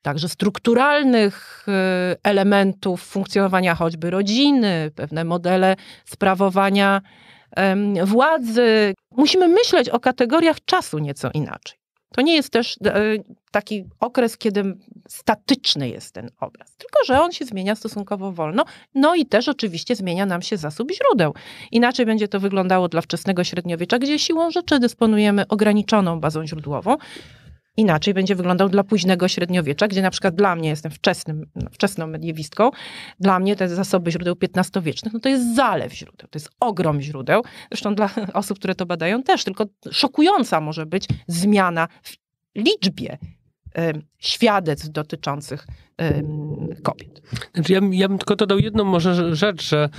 także strukturalnych y, elementów funkcjonowania choćby rodziny, pewne modele sprawowania władzy. Musimy myśleć o kategoriach czasu nieco inaczej. To nie jest też e, taki okres, kiedy statyczny jest ten obraz, tylko że on się zmienia stosunkowo wolno, no i też oczywiście zmienia nam się zasób źródeł. Inaczej będzie to wyglądało dla wczesnego średniowiecza, gdzie siłą rzeczy dysponujemy ograniczoną bazą źródłową, inaczej będzie wyglądał dla późnego średniowiecza, gdzie na przykład dla mnie, jestem wczesnym, wczesną mediewistką, dla mnie te zasoby źródeł XV-wiecznych, no to jest zalew źródeł, to jest ogrom źródeł. Zresztą dla osób, które to badają też, tylko szokująca może być zmiana w liczbie świadectw dotyczących kobiet. Znaczy ja, ja bym tylko dodał jedną może rzecz, że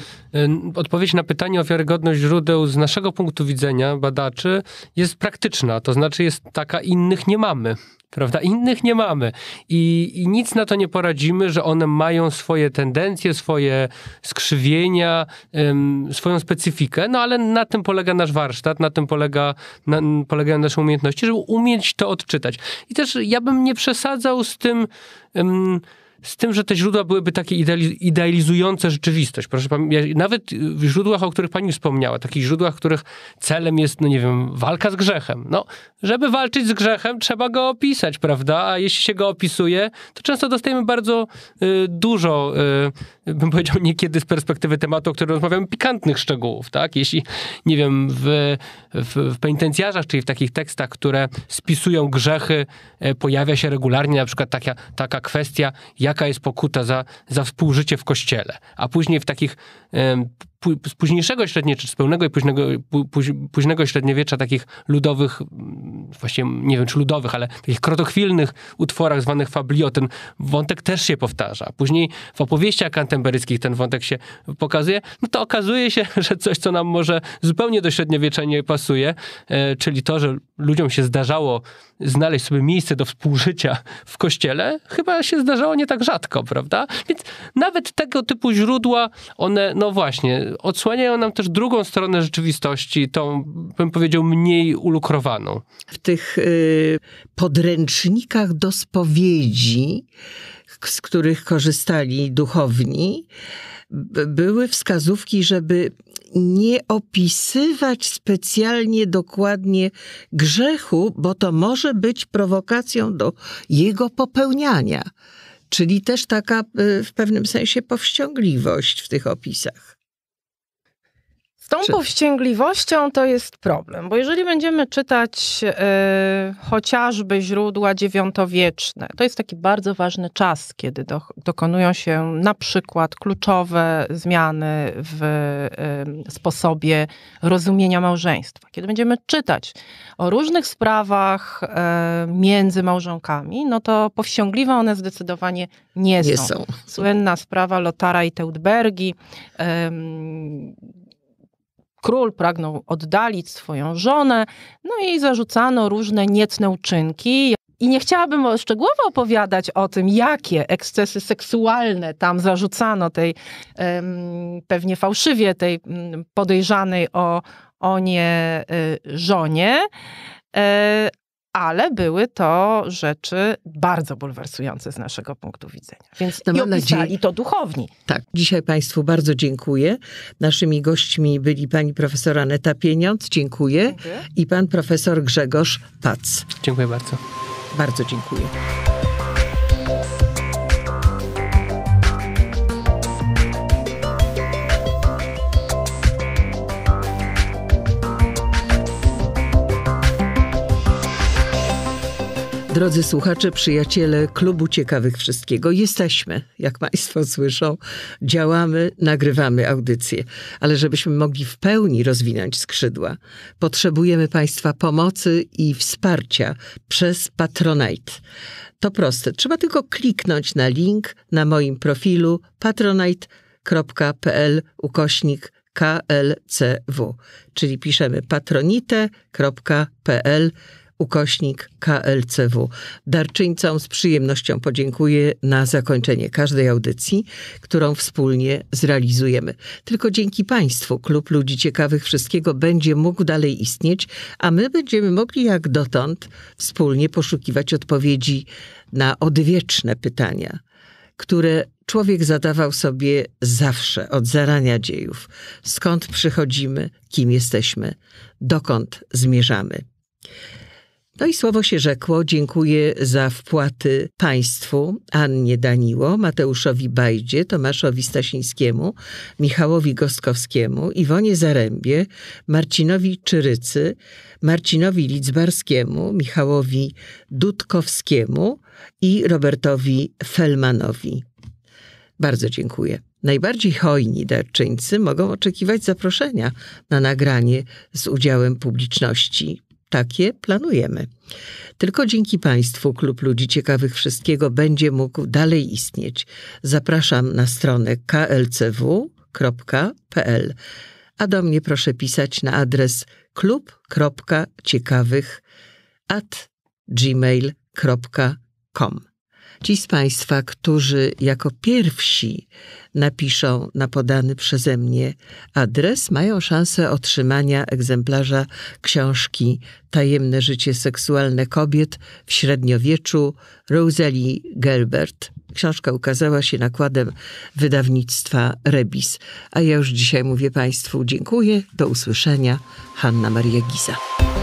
odpowiedź na pytanie o wiarygodność źródeł z naszego punktu widzenia badaczy jest praktyczna, to znaczy jest taka, innych nie mamy prawda? Innych nie mamy. I, I, nic na to nie poradzimy, że one mają swoje tendencje, swoje skrzywienia, ym, swoją specyfikę, no ale na tym polega nasz warsztat, na tym polega, na, polegają nasze umiejętności, żeby umieć to odczytać. I też ja bym nie przesadzał z tym, z tym, że te źródła byłyby takie idealizujące rzeczywistość. Proszę nawet w źródłach, o których pani wspomniała, takich źródłach, których celem jest, no nie wiem, walka z grzechem. No, żeby walczyć z grzechem, trzeba go opisać, prawda? A jeśli się go opisuje, to często dostajemy bardzo y, dużo y, bym powiedział, niekiedy z perspektywy tematu, o którym rozmawiamy, pikantnych szczegółów, tak? Jeśli, nie wiem, w, w, w penitencjarzach, czyli w takich tekstach, które spisują grzechy, e, pojawia się regularnie na przykład taka, taka kwestia, jaka jest pokuta za, za współżycie w kościele, a później w takich z późniejszego średniowiecza, z pełnego i późnego, późnego średniowiecza takich ludowych właśnie nie wiem czy ludowych, ale takich krotochwilnych utworach zwanych fablio ten wątek też się powtarza. Później w opowieściach kantemberyckich ten wątek się pokazuje, no to okazuje się, że coś, co nam może zupełnie do średniowiecza nie pasuje, e, czyli to, że ludziom się zdarzało znaleźć sobie miejsce do współżycia w kościele, chyba się zdarzało nie tak rzadko, prawda? Więc nawet tego typu źródła, one, no właśnie, odsłaniają nam też drugą stronę rzeczywistości, tą, bym powiedział, mniej ulukrowaną tych y, podręcznikach do spowiedzi, z których korzystali duchowni, były wskazówki, żeby nie opisywać specjalnie dokładnie grzechu, bo to może być prowokacją do jego popełniania. Czyli też taka y, w pewnym sensie powściągliwość w tych opisach. Z tą Czy... powściągliwością to jest problem, bo jeżeli będziemy czytać e, chociażby źródła dziewiątowieczne, to jest taki bardzo ważny czas, kiedy do, dokonują się na przykład kluczowe zmiany w e, sposobie rozumienia małżeństwa. Kiedy będziemy czytać o różnych sprawach e, między małżonkami, no to powściągliwe one zdecydowanie nie, nie są. są. Słynna sprawa Lotara i Teudbergi król pragnął oddalić swoją żonę, no i zarzucano różne niecne uczynki. I nie chciałabym szczegółowo opowiadać o tym, jakie ekscesy seksualne tam zarzucano tej pewnie fałszywie tej mm, podejrzanej o, o nie y, żonie, e, ale były to rzeczy bardzo bulwersujące z naszego punktu widzenia. Więc no i opisali i to duchowni. Tak. Dzisiaj Państwu bardzo dziękuję. Naszymi gośćmi byli pani profesor Aneta Pieniądz, dziękuję, dziękuję. i pan profesor Grzegorz Pac. Dziękuję bardzo. Bardzo dziękuję. Drodzy słuchacze, przyjaciele Klubu Ciekawych Wszystkiego, jesteśmy, jak Państwo słyszą, działamy, nagrywamy audycje, ale żebyśmy mogli w pełni rozwinąć skrzydła, potrzebujemy Państwa pomocy i wsparcia przez Patronite. To proste, trzeba tylko kliknąć na link na moim profilu patronite.pl ukośnik klcw, czyli piszemy patronite.pl ukośnik KLCW. Darczyńcom z przyjemnością podziękuję na zakończenie każdej audycji, którą wspólnie zrealizujemy. Tylko dzięki Państwu Klub Ludzi Ciekawych Wszystkiego będzie mógł dalej istnieć, a my będziemy mogli jak dotąd wspólnie poszukiwać odpowiedzi na odwieczne pytania, które człowiek zadawał sobie zawsze, od zarania dziejów. Skąd przychodzimy, kim jesteśmy, dokąd zmierzamy. No i słowo się rzekło. Dziękuję za wpłaty Państwu, Annie Daniło, Mateuszowi Bajdzie, Tomaszowi Stasińskiemu, Michałowi Gostkowskiemu, Iwonie Zarębie, Marcinowi Czyrycy, Marcinowi Lidzbarskiemu, Michałowi Dudkowskiemu i Robertowi Felmanowi. Bardzo dziękuję. Najbardziej hojni darczyńcy mogą oczekiwać zaproszenia na nagranie z udziałem publiczności takie planujemy. Tylko dzięki Państwu Klub Ludzi Ciekawych Wszystkiego będzie mógł dalej istnieć. Zapraszam na stronę klcw.pl, a do mnie proszę pisać na adres klub.ciekawych@gmail.com. Ci z Państwa, którzy jako pierwsi napiszą na podany przeze mnie adres, mają szansę otrzymania egzemplarza książki Tajemne życie seksualne kobiet w średniowieczu Rosalie Gelbert. Książka ukazała się nakładem wydawnictwa Rebis. A ja już dzisiaj mówię Państwu dziękuję. Do usłyszenia. Hanna Maria Giza.